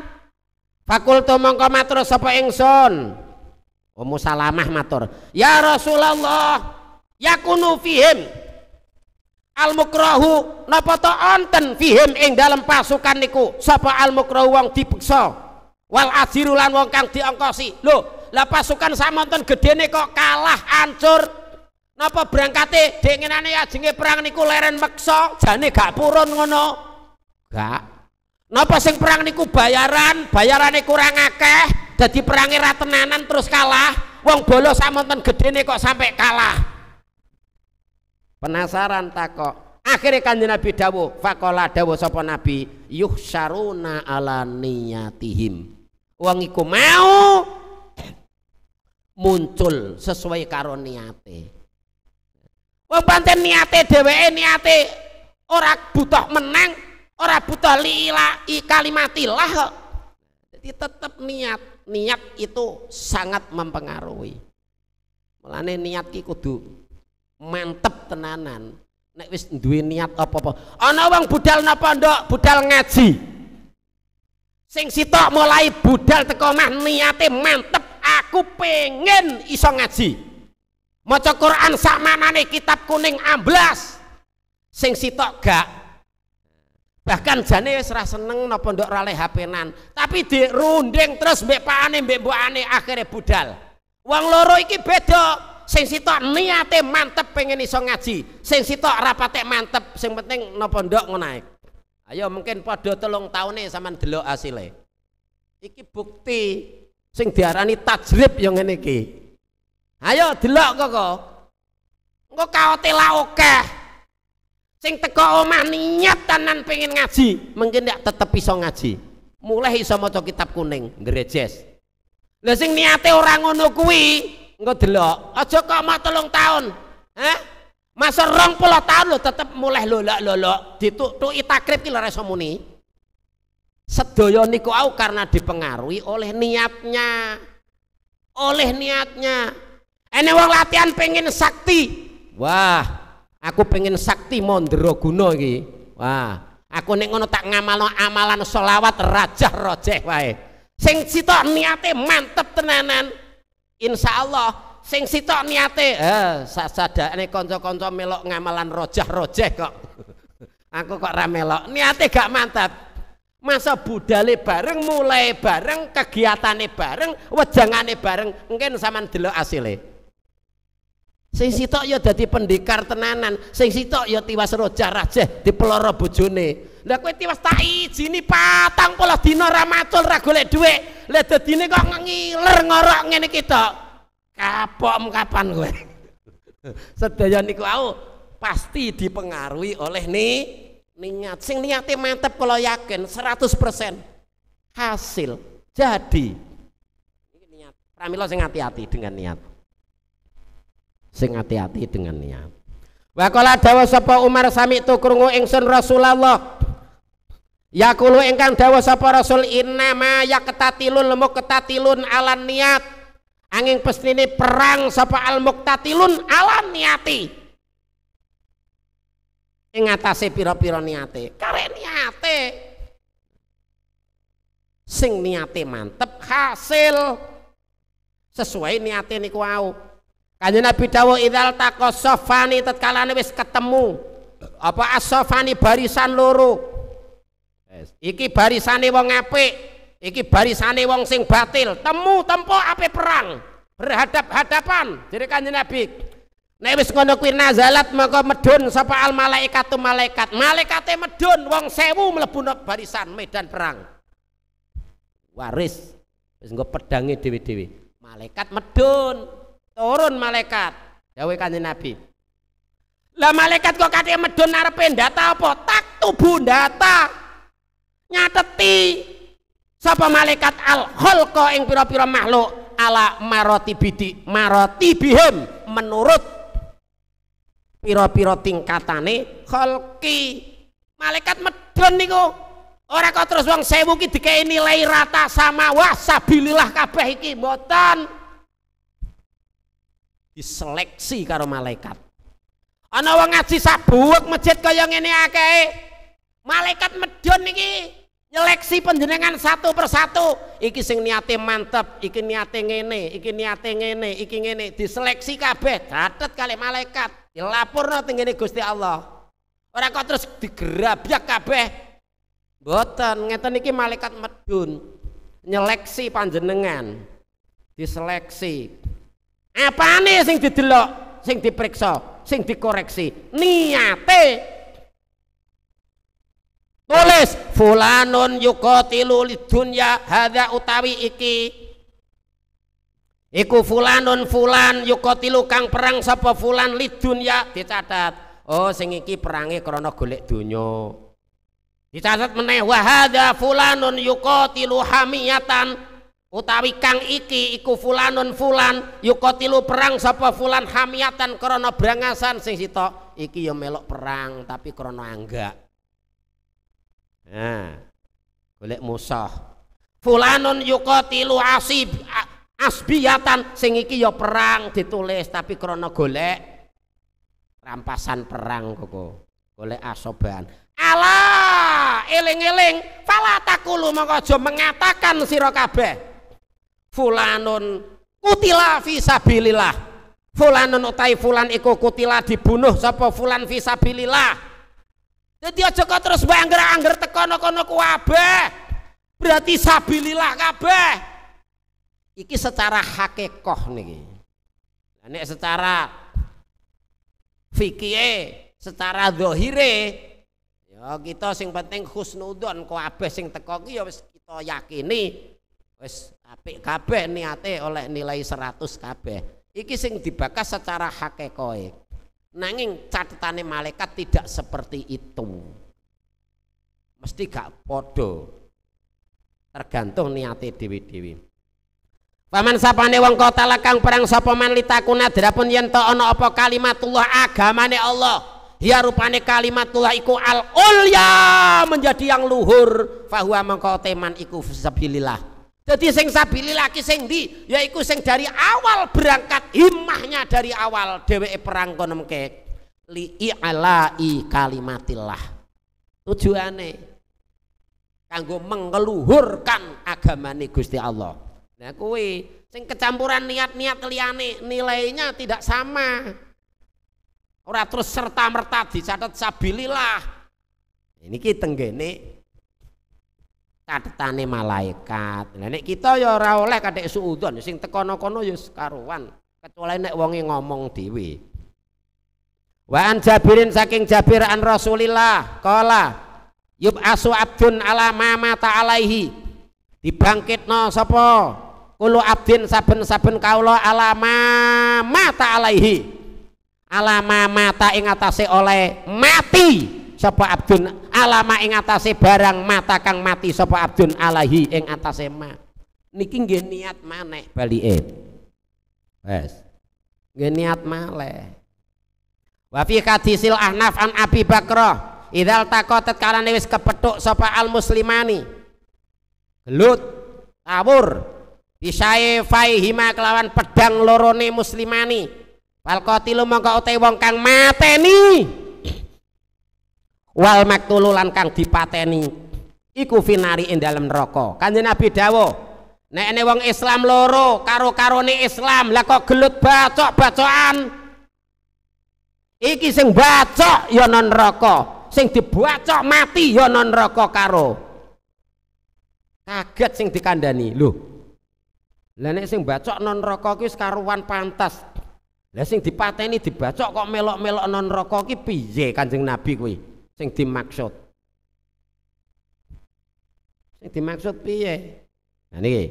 Fakultu mongko matur sapa ingsun. Ummu oh, Salamah matur, "Ya Rasulullah, yakunu fihim al mukrahu napa to onten fihim ing dalam pasukan niku sapa al mukrahu wong dipeksa wal aziru lan wong kang diongkosi lho lah pasukan samonten gedene kok kalah ancur napa berangkate dengenane ajenge perang niku leren meksa jane gak purun ngono gak napa sing perang niku bayaran bayarane kurang akeh dadi perangi ra terus kalah wong bolos samonten gedene kok sampai kalah penasaran takok akhirnya kanjeng Nabi dawo fakola dawo sopo Nabi syaruna ala niyatihim wong iku mau muncul sesuai karo niate wong pancen niate dheweke niate ora butuh menang ora butuh lila i kalimatilah. jadi tetap niat niat itu sangat mempengaruhi mulane niat ki kudu mantep tenanan nek wis duwe niat apa-apa ana wong budal napa ndok budal ngaji sing sitok mulai budal teko mah niate mantep aku pengen iso ngaji maca Quran sama manane kitab kuning amblas sing sitok gak bahkan jane wis ra seneng napa ndok raleh HP-nan tapi dirunding terus mbek pakane mbek mbokane akhire budal wong loro iki beda sing sitok niate mantep pengen iso ngaji sing sitok rapatek mantep sing penting nopo ndok ngono ayo mungkin padha telung nih sampean delok asile iki bukti sing diarani tajrib yang ini ki. ayo delok kok engko kau la akeh sing teko omah niat tenan pengen ngaji mungkin ndak tetep iso ngaji mulai iso maca kitab kuning ngrejes lha sing niate orang ngono kuwi Engko delok, aja kok mau telung tahun. Hah? Masa rong puluh tahun lo tetep mulai lolok-lolok ditutuki takrib ki ora iso muni. Sedaya niku au karena dipengaruhi oleh niatnya. Oleh niatnya. Ene wong latihan pengen sakti. Wah, aku pengen sakti mondro guna iki. Wah, aku nek ngono tak ngamalno amalan selawat rajah rojeh wae. Sing sitok niate mantep tenanan. Insya Allah sing sitok niate eh sadakne konco-konco melok ngamalan rojah-rojeh kok. Aku kok ramelok, melok, niate gak mantap. Masa budale bareng, mulai bareng, kegiatane bareng, wejangane bareng, mungkin sampean dulu asile. Sing sitok ya dadi pendekar tenanan, sing sitok ya tiwas rojah di dipeloro bojone. Lah kowe tiwas tak izini patang pola dina ra macul ra golek dhuwit. Lah dadine kok ngiler ngorok ngene iki tok. Kapok kapan kowe? Sedaya niku au pasti dipengaruhi oleh ni niat. Sing niate mantep kula yakin 100% hasil jadi. Ini niat. Pramila sing hati-hati dengan niat. Sing hati-hati dengan niat. Wa qala dawa sapa Umar sami tu krungu ingsun Rasulullah Yakulu engkang dawa sapa Rasul inna yaqtatilun lemuk ketatilun alan niat. Angin pesnini perang sapa al muktatilun alan niati. Ing atase pira-pira niate. Karek niate. Sing niate mantep hasil sesuai niate niku wau. Kanjeng Nabi dawuh idzal taqassafani tatkala wis ketemu apa asofani barisan loro Yes. Iki barisane wong apik, iki barisane wong sing batil. Temu tempo ape perang, berhadap-hadapan. Jadi kan Nabi, nek wis ngono kuwi nazalat maka medun sapa al malaikatu malaikat. Malaikate medun wong sewu mlebu barisan medan perang. Waris wis nggo pedange dhewe-dhewe. Malaikat medun, turun malaikat. Dawuh kanjeng Nabi, lah malaikat kok katanya medun arepe data apa? Tak tubuh data nyateti sapa malaikat al khalqa ing pira-pira makhluk ala maroti bidi maroti bihim menurut pira-pira tingkatane holki malaikat medun niku ora kok terus wong sewu ki dikei nilai rata sama wah sabilillah kabeh iki mboten diseleksi karo malaikat ana wong ngaji sabuk masjid kaya ngene akeh malaikat medun niki nyeleksi penjenengan satu persatu iki sing niate mantep iki niate ngene iki niate ngene iki ngene diseleksi kabeh datet kali malaikat dilapurno teng Gusti Allah ora kok terus digerabyak kabeh mboten ngeten iki malaikat medun nyeleksi panjenengan diseleksi apa nih sing didelok sing diperiksa sing dikoreksi niate tulis fulanun yukotilu lidunya hadha utawi iki iku fulanun fulan yukotilu kang perang sapa fulan lidunya dicatat oh sing iki perangi krono golek dunyo. dicatat meneh wa fulanun yukotilu hamiyatan utawi kang iki iku fulanun fulan yukotilu perang sapa fulan hamiyatan krono berangasan sing sitok iki ya melok perang tapi krono anggak Nah, golek musuh. Fulanun yuqatilu asib asbiyatan sing iki ya perang ditulis tapi krana golek rampasan perang koko. Golek asoban. Ala eling-eling falatakulu mongko aja mengatakan sira kabeh. Fulanun kutila fi sabilillah. Fulanun utai fulan iku kutila dibunuh sapa fulan fi sabilillah. Jadi aja kok terus mbak angger-angger tekono-kono kabeh. Berarti sabilillah kabeh. Iki secara hakekoh niki. Nek secara fikih, secara zahire ya kita sing penting khusnudon kabeh sing teko ki ya wis kita yakini wis apik kabeh niate oleh nilai 100 kabeh. Iki sing dibakas secara hakekoe. Nanging catatane malaikat tidak seperti itu. Mesti gak podo. Tergantung niate dewi-dewi. Paman sapane wong kota lakang perang sapa man litakuna drapun yen to ana apa kalimatullah agamane Allah. Ya rupane kalimatullah iku al ulya menjadi yang luhur fahuwa mengko teman iku fisabilillah jadi sing sabili laki sing di, yaiku sing dari awal berangkat himmahnya dari awal dheweke perang kono mengke li i'la'i kalimatillah. Tujuane kanggo mengeluhurkan agamane Gusti Allah. Nah kuwi sing kecampuran niat-niat liyane nilainya tidak sama. Ora terus serta merta dicatat sabilillah. Ini ki tenggene katetane malaikat. Lah nek kita ya ora oleh kadek suudon sing tekono-kono ya karuan, kecuali nek wonge ngomong dhewe. Wa an Jabirin saking Jabir an Rasulillah qala yub asu abdun ala ma mata alaihi dibangkitno sapa kulo abdin saben-saben kaula ala ma mata alaihi ala ma mata ing atase oleh mati sapa abdun alama ing atase barang mata kang mati sapa abdun alahi ing atase ma niki nggih niat maneh balike wes nggih niat maleh wa fi kadisil ahnaf an abi bakrah idzal taqatat kalane wis kepethuk sapa al muslimani gelut tawur bisae faihima kelawan pedang lorone muslimani Fal qatilu mongko utahe wong kang mateni wal maktulu lan kang dipateni iku finari ing dalem neraka kanjeng Nabi dawuh nek ene wong Islam loro karo-karone Islam lah kok gelut bacok-bacokan iki sing bacok ya non neraka sing dibacok mati ya non neraka karo kaget sing dikandani lho lah nek sing bacok non neraka kuwi karuan pantas lah sing dipateni dibacok kok melok-melok non neraka ki piye Kanjeng Nabi kuwi sing dimaksud sing dimaksud piye nah niki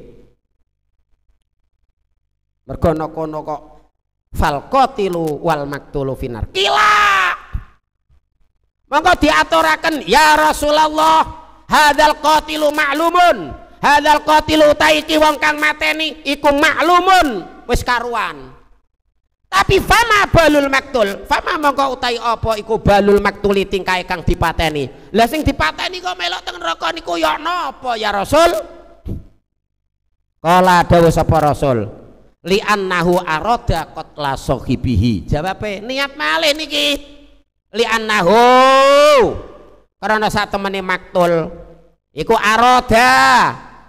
mergo kono kok falqatilu wal maktulu finar kila monggo diaturaken ya Rasulullah hadal qatilu ma'lumun hadal qatilu taiki wong kang mateni iku ma'lumun wis karuan tapi fama balul maktul fama mongko utai opo iku balul maktuli tingkai kang dipateni lah sing dipateni kok melok teng neraka niku ya napa ya rasul kala dawa sapa rasul li annahu arada qatla sahibihi jawabe niat male niki li annahu karena saat temene maktul iku aroda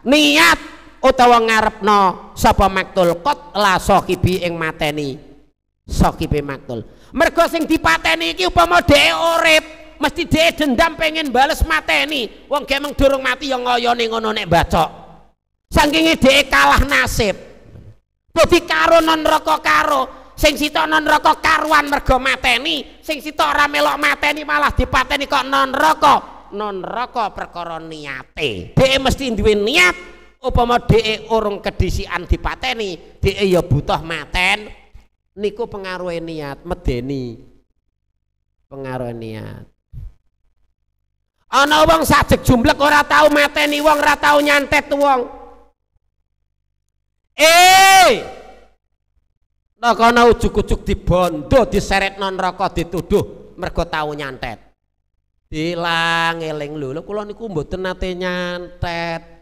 niat utawa ngarepno sapa maktul qatla sahibi ing mateni sakibe maktul mergo sing dipateni iki upama dhek urip mesti dhek dendam pengen bales mateni wong gemeng durung mati ya ngoyone ngono nek bacok saking dhek kalah nasib dadi karo non neraka karo sing to non neraka karuan mergo mateni sing sitok ora melok mateni malah dipateni kok non neraka non neraka perkara niate dhek mesti duwe niat upama dhek urung kedisian dipateni dhek ya butuh maten niku pengaruh niat medeni pengaruh niat ana wong sajek jumlek ora tau mateni wong ora tau nyantet wong eh nek ana ujuk ujug dibondo non rokok, dituduh mergo tahu nyantet ilang eling lho kula niku mboten nate nyantet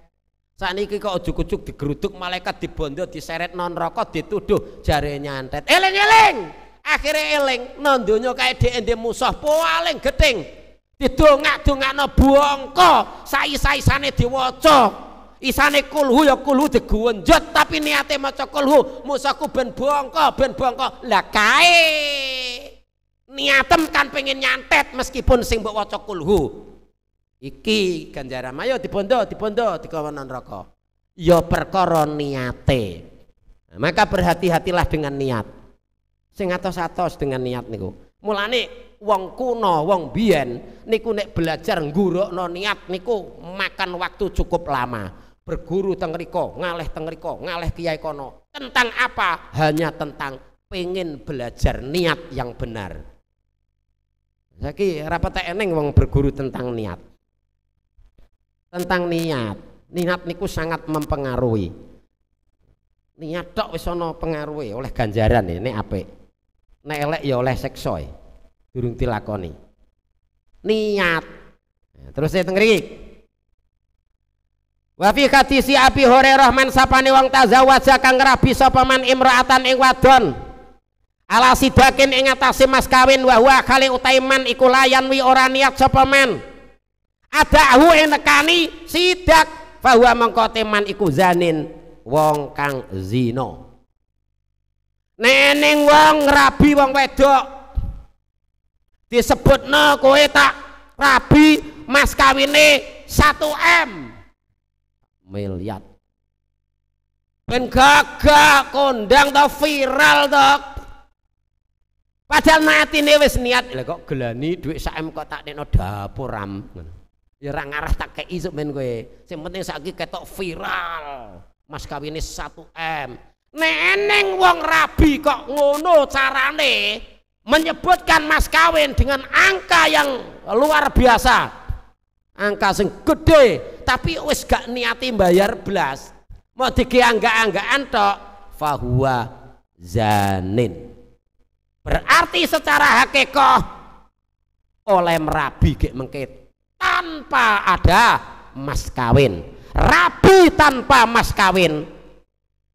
Saniki kok ujuk-ujuk digeruduk malaikat dibondo diseret non rokok dituduh jare nyantet. Eling-eling. Akhirnya eling non donya kae dhek musuh paling gething. Didongak-dongakno buangka, sai sana diwaca. Isane kulhu ya kulhu diguwenjot tapi niat maca kulhu musaku ben buangko, ben buangko, lah kae niatem kan pengen nyantet meskipun sing mbok waca kulhu Iki ganjaran ayo dibondo dibondo dikono rokok. Yo ya perkara niate. Nah, maka berhati-hatilah dengan niat. Sing atos-atos dengan niat niku. Mulane wong kuno, wong biyen niku nek belajar no niat niku makan waktu cukup lama. Berguru teng riko, ngaleh teng riko, ngaleh kiai kono. Tentang apa? Hanya tentang pengen belajar niat yang benar. Saiki rapat eneng wong berguru tentang niat tentang niat niat niku sangat mempengaruhi niat tok wis ana pengaruhe oleh ganjaran ya nek apik nek elek ya oleh seksa ya, durung dilakoni niat ya, terus saya tengriki Wa fi hadisi Abi Hurairah man sapane wong tazawaja kang rabi sapa man imraatan ing wadon ala sidakin ing atase mas kawin wa huwa khali utaiman iku layan wi ora niat sapa man adahu enekani sidak bahwa mengkoteman iku zanin wong kang Zino, neneng wong rabi wong wedok disebut no kowe tak rabi mas kawine 1 M miliar ben gagah kondang to viral to padahal nih wis niat lah kok gelani duit sak M kok tak neno dapur am ya orang arah tak kei semen gue yang penting saiki ketok viral mas kawinnya 1M neneng wong rabi kok ngono carane menyebutkan mas kawin dengan angka yang luar biasa angka sing gede tapi wis gak niati bayar belas mau diki angga-anggaan tok fahuwa zanin berarti secara hakikoh oleh merabi gak mengkit tanpa ada mas kawin rabi tanpa mas kawin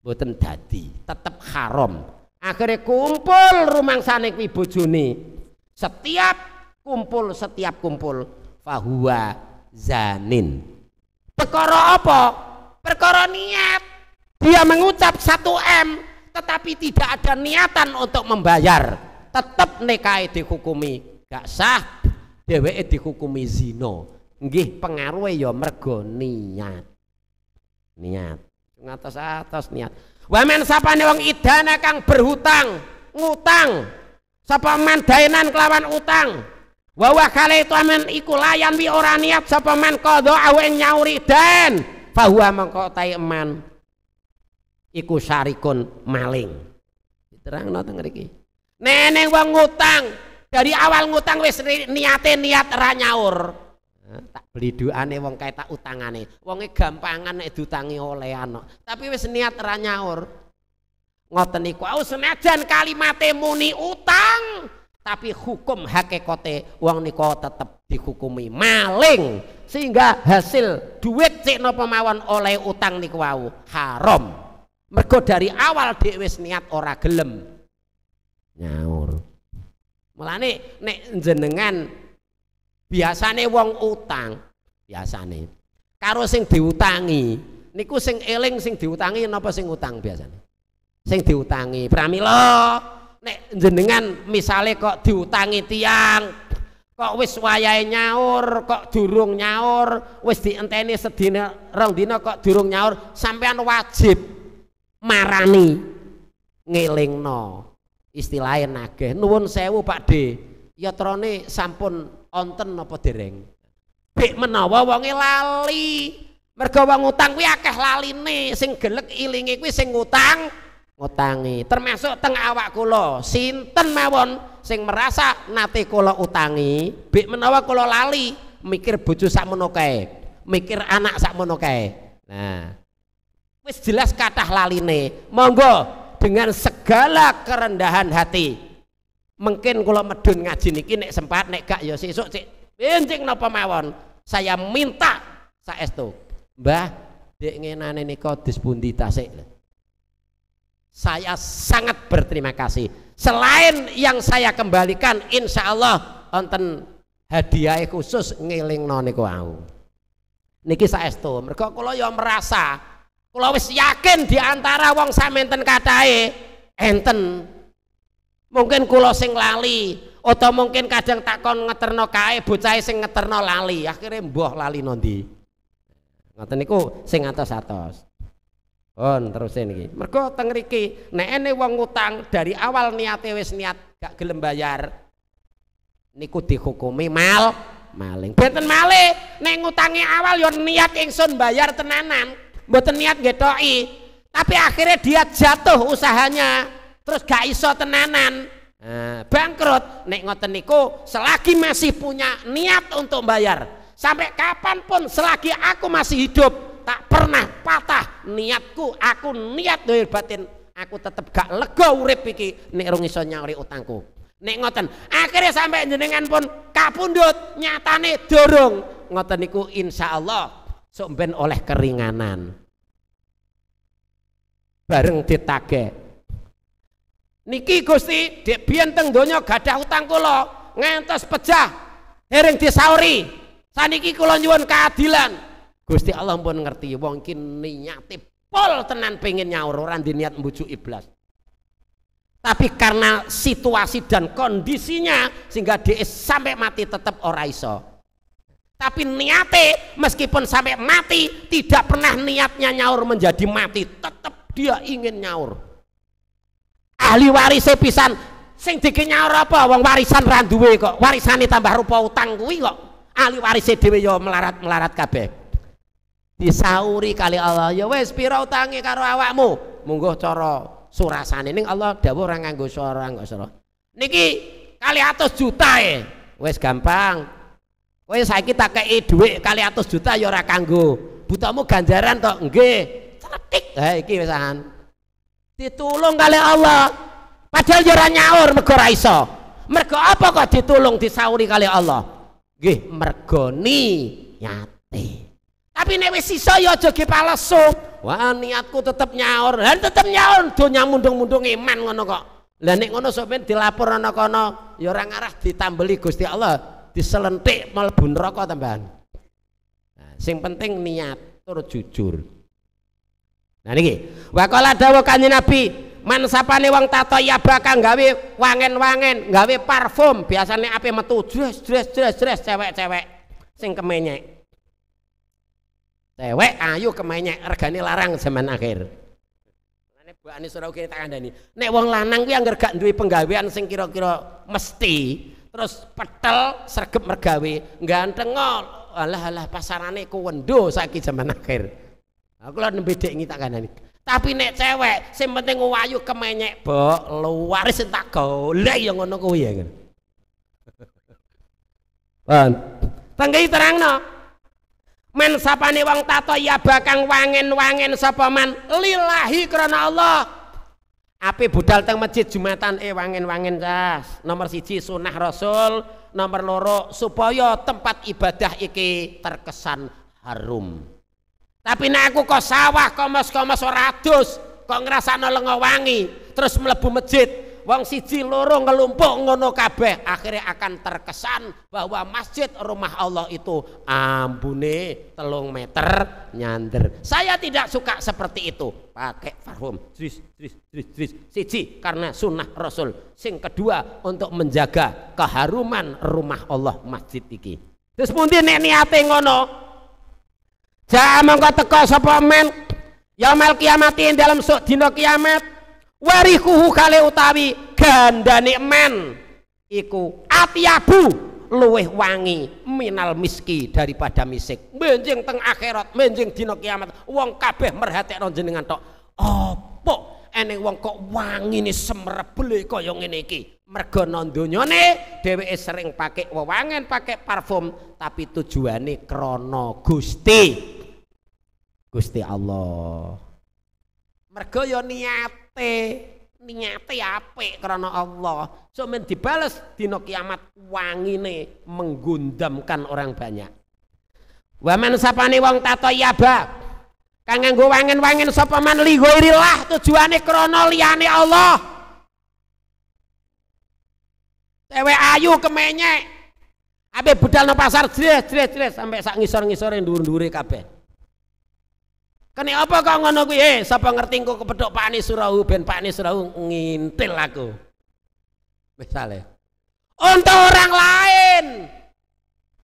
boten dadi tetap haram akhirnya kumpul rumang sanik wibu juni. setiap kumpul setiap kumpul fahuwa zanin perkara apa perkara niat dia mengucap satu m tetapi tidak ada niatan untuk membayar tetap nekai dihukumi gak sah dheweke dihukumi zina. Nggih pengaruhe ya mergo niat. Niat. Ngatas-atas niat. Wa men sapane wong idana kang berhutang, ngutang. Sapa men daenan kelawan utang. Wa wa kale itu amen iku layan wi ora niat sapa men qadha awe nyauri dan fahuwa mengko tai eman iku sarikun maling. Diterangno teng mriki. Neneng wong ngutang dari awal ngutang wis niate niat ra nyaur. Tak beli duane wong kae tak utangane. Wonge gampangan nek diutangi oleh anak. Tapi wis niat ra nyaur. Ngoten niku. Oh senajan kalimate muni utang, tapi hukum hakikate wong niku tetep dihukumi maling sehingga hasil duit cek napa mawon oleh utang niku wau haram. Mergo dari awal dhewe wis niat ora gelem nyaur. Mulane nek jenengan biasane wong utang, biasane karo sing diutangi niku sing eling sing diutangi napa sing utang biasane? Sing diutangi pramila nek jenengan misale kok diutangi tiang kok wis wayahe nyaur kok durung nyaur wis dienteni sedina rong dina kok durung nyaur sampean wajib marani ngelingno istilahnya nageh nuwun sewu Pak D yatrone sampun onten apa dereng bik menawa wonge lali mergo wong utang kuwi akeh laline sing gelek ilinge kuwi sing utang ngutangi termasuk teng awak kula sinten mawon sing merasa nate kulo utangi bik menawa kulo lali mikir bojo sak kae mikir anak sak kae nah wis jelas kathah laline monggo dengan segala kerendahan hati mungkin kalau medun ngaji niki nek sempat nek gak ya sesuk cik bincang napa mawon saya minta saestu mbah dek ngenane niko dispundi tasik saya sangat berterima kasih selain yang saya kembalikan insya Allah onten hadiah khusus ngiling noniku aku niki saestu mereka kalau ya merasa kalau wis yakin diantara antara wong samenten katahe enten. Mungkin kula sing lali atau mungkin kadang takon ngeterno kae bocahe sing ngeterno lali, akhirnya mbuh lali nondi. Ngoten niku sing atas atas, On terus ini. Mergo teng mriki nek ene wong ngutang dari awal niate wis niat gak gelem bayar niku dihukumi mal maling. Benten malih nek ngutangi awal yo niat ingsun bayar tenanan mboten niat getoi, tapi akhirnya dia jatuh usahanya terus gak iso tenanan nah, bangkrut nek ngoteniku, selagi masih punya niat untuk bayar sampai kapanpun selagi aku masih hidup tak pernah patah niatku aku niat doir batin aku tetep gak lega urip iki nek rongisonya ori utangku nek ngoten akhirnya sampai jenengan pun kapundut nyatane dorong ngoteniku niku insyaallah sok oleh keringanan bareng ditage niki Gusti dek bianteng teng donya gadah utang kulo ngantos pecah hering disauri saniki kulo nyuwun keadilan Gusti Allah pun ngerti wong ki niate pol tenan pengen nyaur di niat mbujuk iblas, tapi karena situasi dan kondisinya sehingga dia sampai mati tetap orang iso tapi niate meskipun sampai mati tidak pernah niatnya nyaur menjadi mati tetap dia ingin nyaur ahli waris pisan sing diki nyaur apa wong warisan ra duwe kok warisane tambah rupa utang kuwi kok ahli warisnya dhewe ya melarat-melarat kabeh disauri kali Allah ya wis pira utange karo awakmu mungguh cara surasane ning Allah dawuh ora nganggo swara nggo swara niki kali atus juta e wis gampang Kowe saiki tak kei dhuwit kali atus juta ya ora kanggo. Butamu ganjaran tok nggih. Cetik. Ha iki wisan. Ditulung kali Allah. Padahal ya ora nyaur mergo ra iso. Mergo apa kok ditulung disauri kali Allah? Nggih, mergoni nyate. Tapi nek wis iso ya aja ge palsu. Wah, niatku tetep nyaur. Lah tetep nyaur donya mundung-mundung iman ngono kok. Lah nek ngono sampean dilapor ana kono ya ora ngarah ditambeli Gusti Allah diselentik melebun rokok tambahan nah, sing penting niat tur jujur nah niki wakala dawa kanji nabi man sapane wong ya, kang gawe wangen-wangen gawe parfum biasanya api metu jres jres jres jres cewek-cewek sing kemenyek cewek ayu kemenyek regane larang zaman akhir Mbak ini surau kita kan Dani. Nek wong lanang gue yang gak duwe penggawean sing kira-kira mesti terus petel sergap mergawe ganteng ngol alah alah pasarane kuwendo saiki zaman akhir aku lah nembe dek tak ini tapi nek cewek sing penting wayu kemenyek bok luar sing tak golek ya ngono kuwi ya ngono kan. Pan tanggai terangno men sapane wong tato ya bakang wangen-wangen sapa man lillahi karena Allah Api budal teng masjid Jumatan eh wangen-wangen ras. Nomor siji sunah Rasul, nomor loro supaya tempat ibadah iki terkesan harum. Tapi nek aku kok sawah komos-komos ora adus, kok ngrasakno lengo wangi, terus mlebu masjid, wong siji loro ngelumpuk ngono kabeh akhirnya akan terkesan bahwa masjid rumah Allah itu ambune telung meter nyander saya tidak suka seperti itu pakai farhum tris tris tris tris siji karena sunnah rasul sing kedua untuk menjaga keharuman rumah Allah masjid iki terus pundi nek niate ngono jangan mongko teko sapa men yaumil kiamati dalam sok dina kiamat warikuhu kale utawi gandane men iku atiabu luweh wangi minal miski daripada misik menjing teng akhirat menjing dino kiamat wong kabeh merhatekno jenengan tok opo eneng wong kok wangine semrebele kaya ngene iki mergo nang donyane dheweke sering pakai wewangen pakai parfum tapi tujuane krana Gusti Gusti Allah mergo yo ya niat ate niate ya apik karena Allah so men dibales dino kiamat wangine menggundamkan orang banyak waman sapane wong tatoyaba kang nganggo wangen-wangen sapa man li ghairillah tujuane krana liyane Allah cewek ayu kemenyek abe budal no pasar jres jres jres sampai sak ngisor-ngisore dhuwur-dhuwure kabeh Kene apa kok ngono kuwi? Eh, sapa ngerti engko kepethuk Pak Anis Surau ben Pak Anis Surau ngintil aku. Misalnya. Untuk orang lain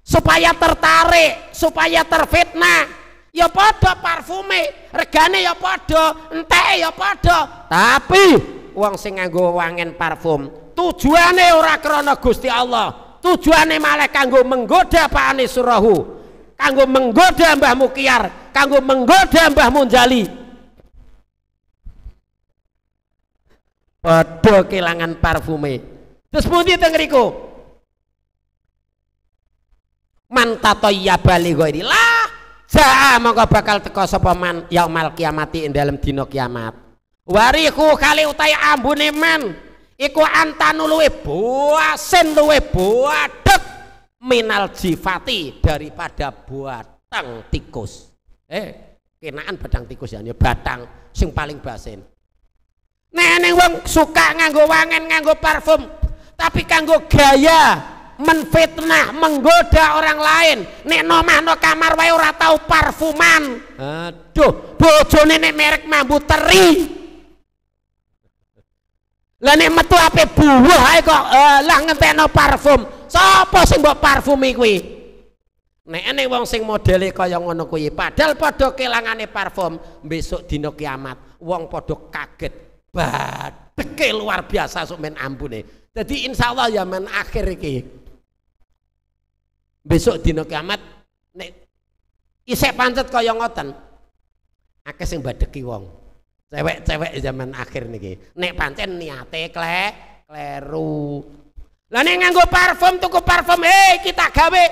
supaya tertarik, supaya terfitnah. Ya padha parfume, regane ya padha, enteke ya padha. Tapi wong sing nganggo wangen parfum, tujuane ora krana Gusti Allah, tujuane malah kanggo menggoda Pak Anis Surahu kanggo menggoda Mbah Mukiar kanggo menggoda Mbah Munjali padha kelangan parfume terus pundi teng riku man tatayyaba li ghairi lah jaa mongko bakal teko sapa man yaumal kiamati ing dalem dina kiamat wariku kali utai ambune man iku antanu luwe buasen luwe buadet minal jifati daripada batang tikus eh kenaan batang tikus ya, ya batang sing paling basin neneng wong suka nganggo wangen nganggo parfum tapi kanggo gaya menfitnah menggoda orang lain nek nomah no kamar wae ora tau parfuman aduh bojone nek merek mambu teri lah nek metu ape buah wahai kok uh, lah parfum Sapa sing mbok parfumi kuwi? Nek ene wong sing modele kaya ngono kuwi, padahal padha kelangane parfum, besok dino kiamat wong padha kaget. Badheke luar biasa sok men ambune. insya allah ya men akhir iki. Besok dino kiamat nek isek pancet kaya ngoten. Akeh sing badheki wong. Cewek-cewek zaman akhir niki. Nek pancen niate klek kleru. Lah nek nganggo parfum tuku parfum, hei kita gawe.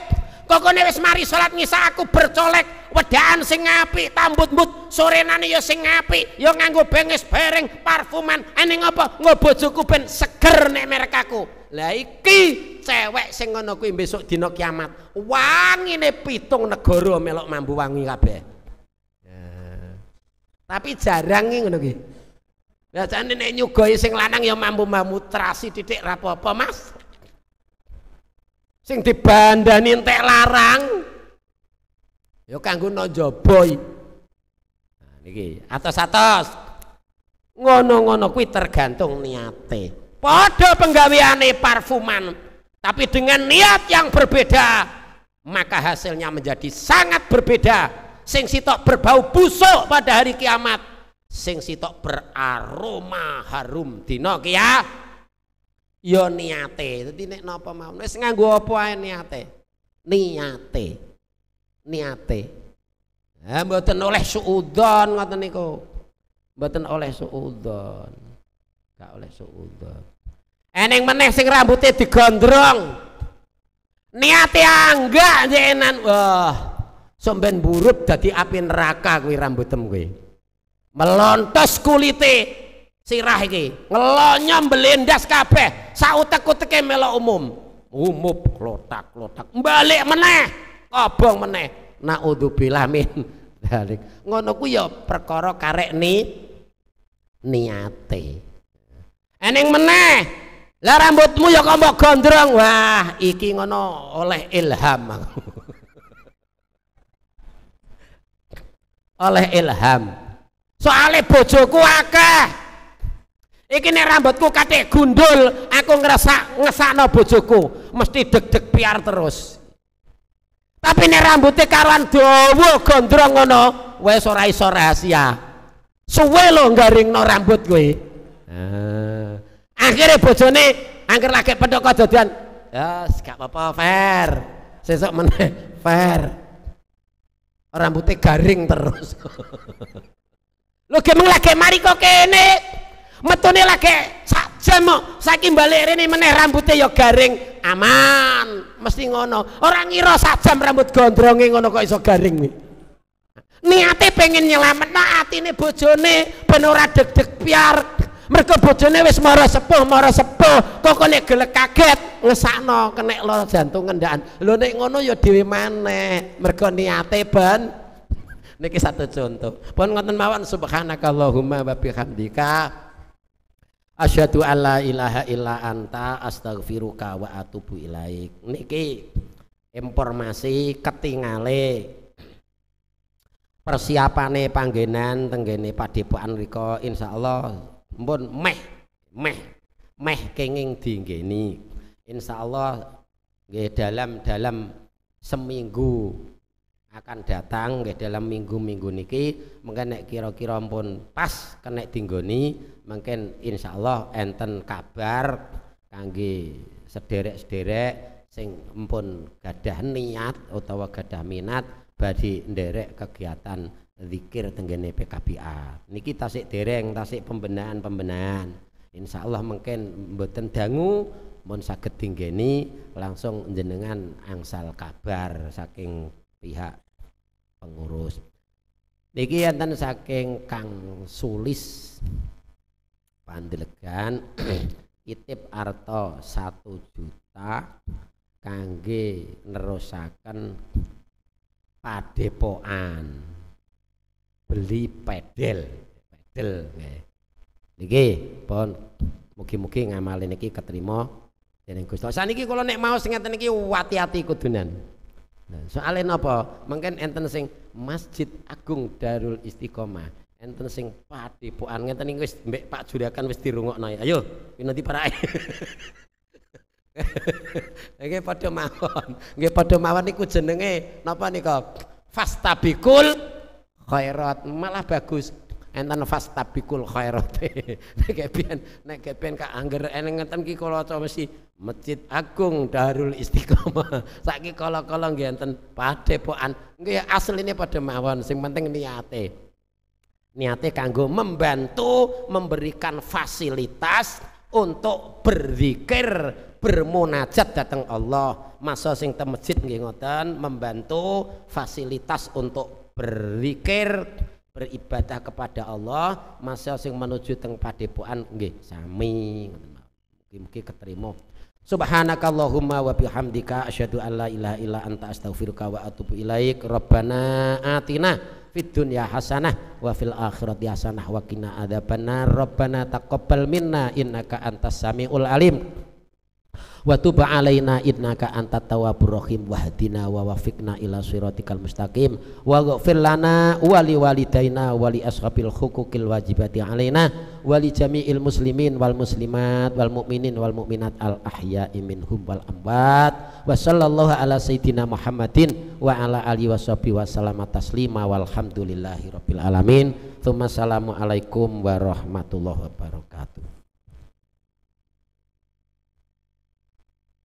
Kokone wis mari salat ngisa aku bercolek, wedaan sing apik, tambut-mbut, sorenane ya sing apik, ya nganggo benges bereng parfuman. Ene ngopo? Nggo bojoku ben seger nek merek aku. Lah iki cewek sing ngono kuwi besok dina kiamat. Wangine pitung negara melok mambu wangi kabeh. Ya. Tapi jarang ngono kuwi. Biasane nek nyugoi sing lanang ya mampu mambu trasi titik rapopo, Mas sing dibandani entek larang ya kanggo nonjo boy nah, niki atos-atos ngono-ngono kuwi tergantung niate padha penggaweane parfuman tapi dengan niat yang berbeda maka hasilnya menjadi sangat berbeda sing sitok berbau busuk pada hari kiamat sing sitok beraroma harum dina kiamat ya niate. Dadi nek napa mau. wis nganggo apa ae niate. Niate. Niate. Ha mboten oleh suudon ngoten niku. Mboten oleh suudon. Gak oleh suudon. Eneng meneh sing rambutnya digondrong. Niate anggak jenan. Wah. Somben burup dadi api neraka kuwi rambutem kuwi. Melontos kulite sirah iki ngelonya belindas kabeh sautek kuteke melo umum umup klotak klotak balik meneh kobong meneh naudzubillah min dalik ngono ku ya perkara karek ni niate eneng meneh lah rambutmu ya kok mbok gondrong wah iki ngono oleh ilham oleh ilham soale bojoku akeh iki nek rambutku katik gundul aku ngerasa ngesakno bojoku mesti deg-deg piar terus tapi nek rambutnya karuan dawa gondrong ngono wis ora iso rahasia suwe lo garingno rambut gue. ah. akhirnya bojone angker laki pedok kejadian ya yes, gak apa-apa fair sesuk meneh fair rambutnya garing terus lo gemeng lagi mari kok kene metune lagi mau sakim balik ini meneh rambutnya ya garing aman mesti ngono orang ngira saja rambut gondronge ngono kok iso garing nih niate pengen nyelamet nah ini bojone ben deg-deg piar mereka bojone wis marah sepuh marah sepuh kok kok gelek kaget ngesakno kena lo jantung kendaan lho nek ngono ya dhewe maneh mergo niate ben niki satu contoh pun ngoten mawon subhanakallahumma wa bihamdika asyhadu alla ilaha illa anta astaghfiruka wa atubu ilaik niki informasi ketingale persiapane panggenan tenggene padepokan rika insyaallah mpun meh meh meh kenging dinggeni insyaallah nggih dalam-dalam seminggu akan datang nggih dalam minggu-minggu niki mengke kira-kira pun pas kenek dinggoni mungkin insya Allah enten kabar kangge sederek-sederek sing empun gadah niat atau gadah minat badi nderek kegiatan zikir tenggene PKBA niki tasik dereng tasik pembenahan-pembenahan insya Allah mungkin mboten dangu mun saged dinggeni langsung jenengan angsal kabar saking pihak pengurus niki enten saking Kang Sulis Pandelegan titip arto satu juta kangge nerusaken padepoan beli pedel pedel niki pon mugi-mugi ngamal niki keterima dening Gusti Allah niki kula nek mau ngeten niki hati-hati kudunan nah, soalnya apa? mungkin enten sing Masjid Agung Darul Istiqomah enten sing puan ngeten niku wis mbek Pak Jurakan wis dirungokno naik ya. Ayo pinanti para. Nggih pada mawon. Nggih pada mawon ini jenenge napa nika? Fastabikul khairat. Malah bagus enten fastabikul khairat. nek kepian nek kepian ka angger eneng ngeten ki kula maca mesti Masjid Agung Darul Istiqomah. Saiki kala-kala nggih enten padepokan. Nggih asline padha mawon sing penting niate niatnya kanggo membantu memberikan fasilitas untuk berzikir bermunajat datang Allah masa sing te masjid ngoten membantu fasilitas untuk berzikir beribadah kepada Allah masa sing menuju teng padepokan nggih sami mungkin-mungkin keterima Subhanakallahumma wa bihamdika asyhadu an la ilaha illa anta astaghfiruka wa atubu ilaik Rabbana atina fid dunya hasanah wa fil akhirati hasanah wa qina adzabannar rabbana taqabbal minna innaka antas samiul alim wa tub alaina innaka antat tawwabur rahim wahdina wa waffiqna ila siratikal mustaqim wa ghfir lana wa li walidaina wa li ashabil huquqil wajibati alaina wa li jami'il muslimin wal muslimat wal mu'minin wal mu'minat al ahya'i minhum wal amwat wa sallallahu ala sayidina Muhammadin wa ala alihi washabihi wasallam taslima walhamdulillahi rabbil alamin thumma assalamu alaikum warahmatullahi wabarakatuh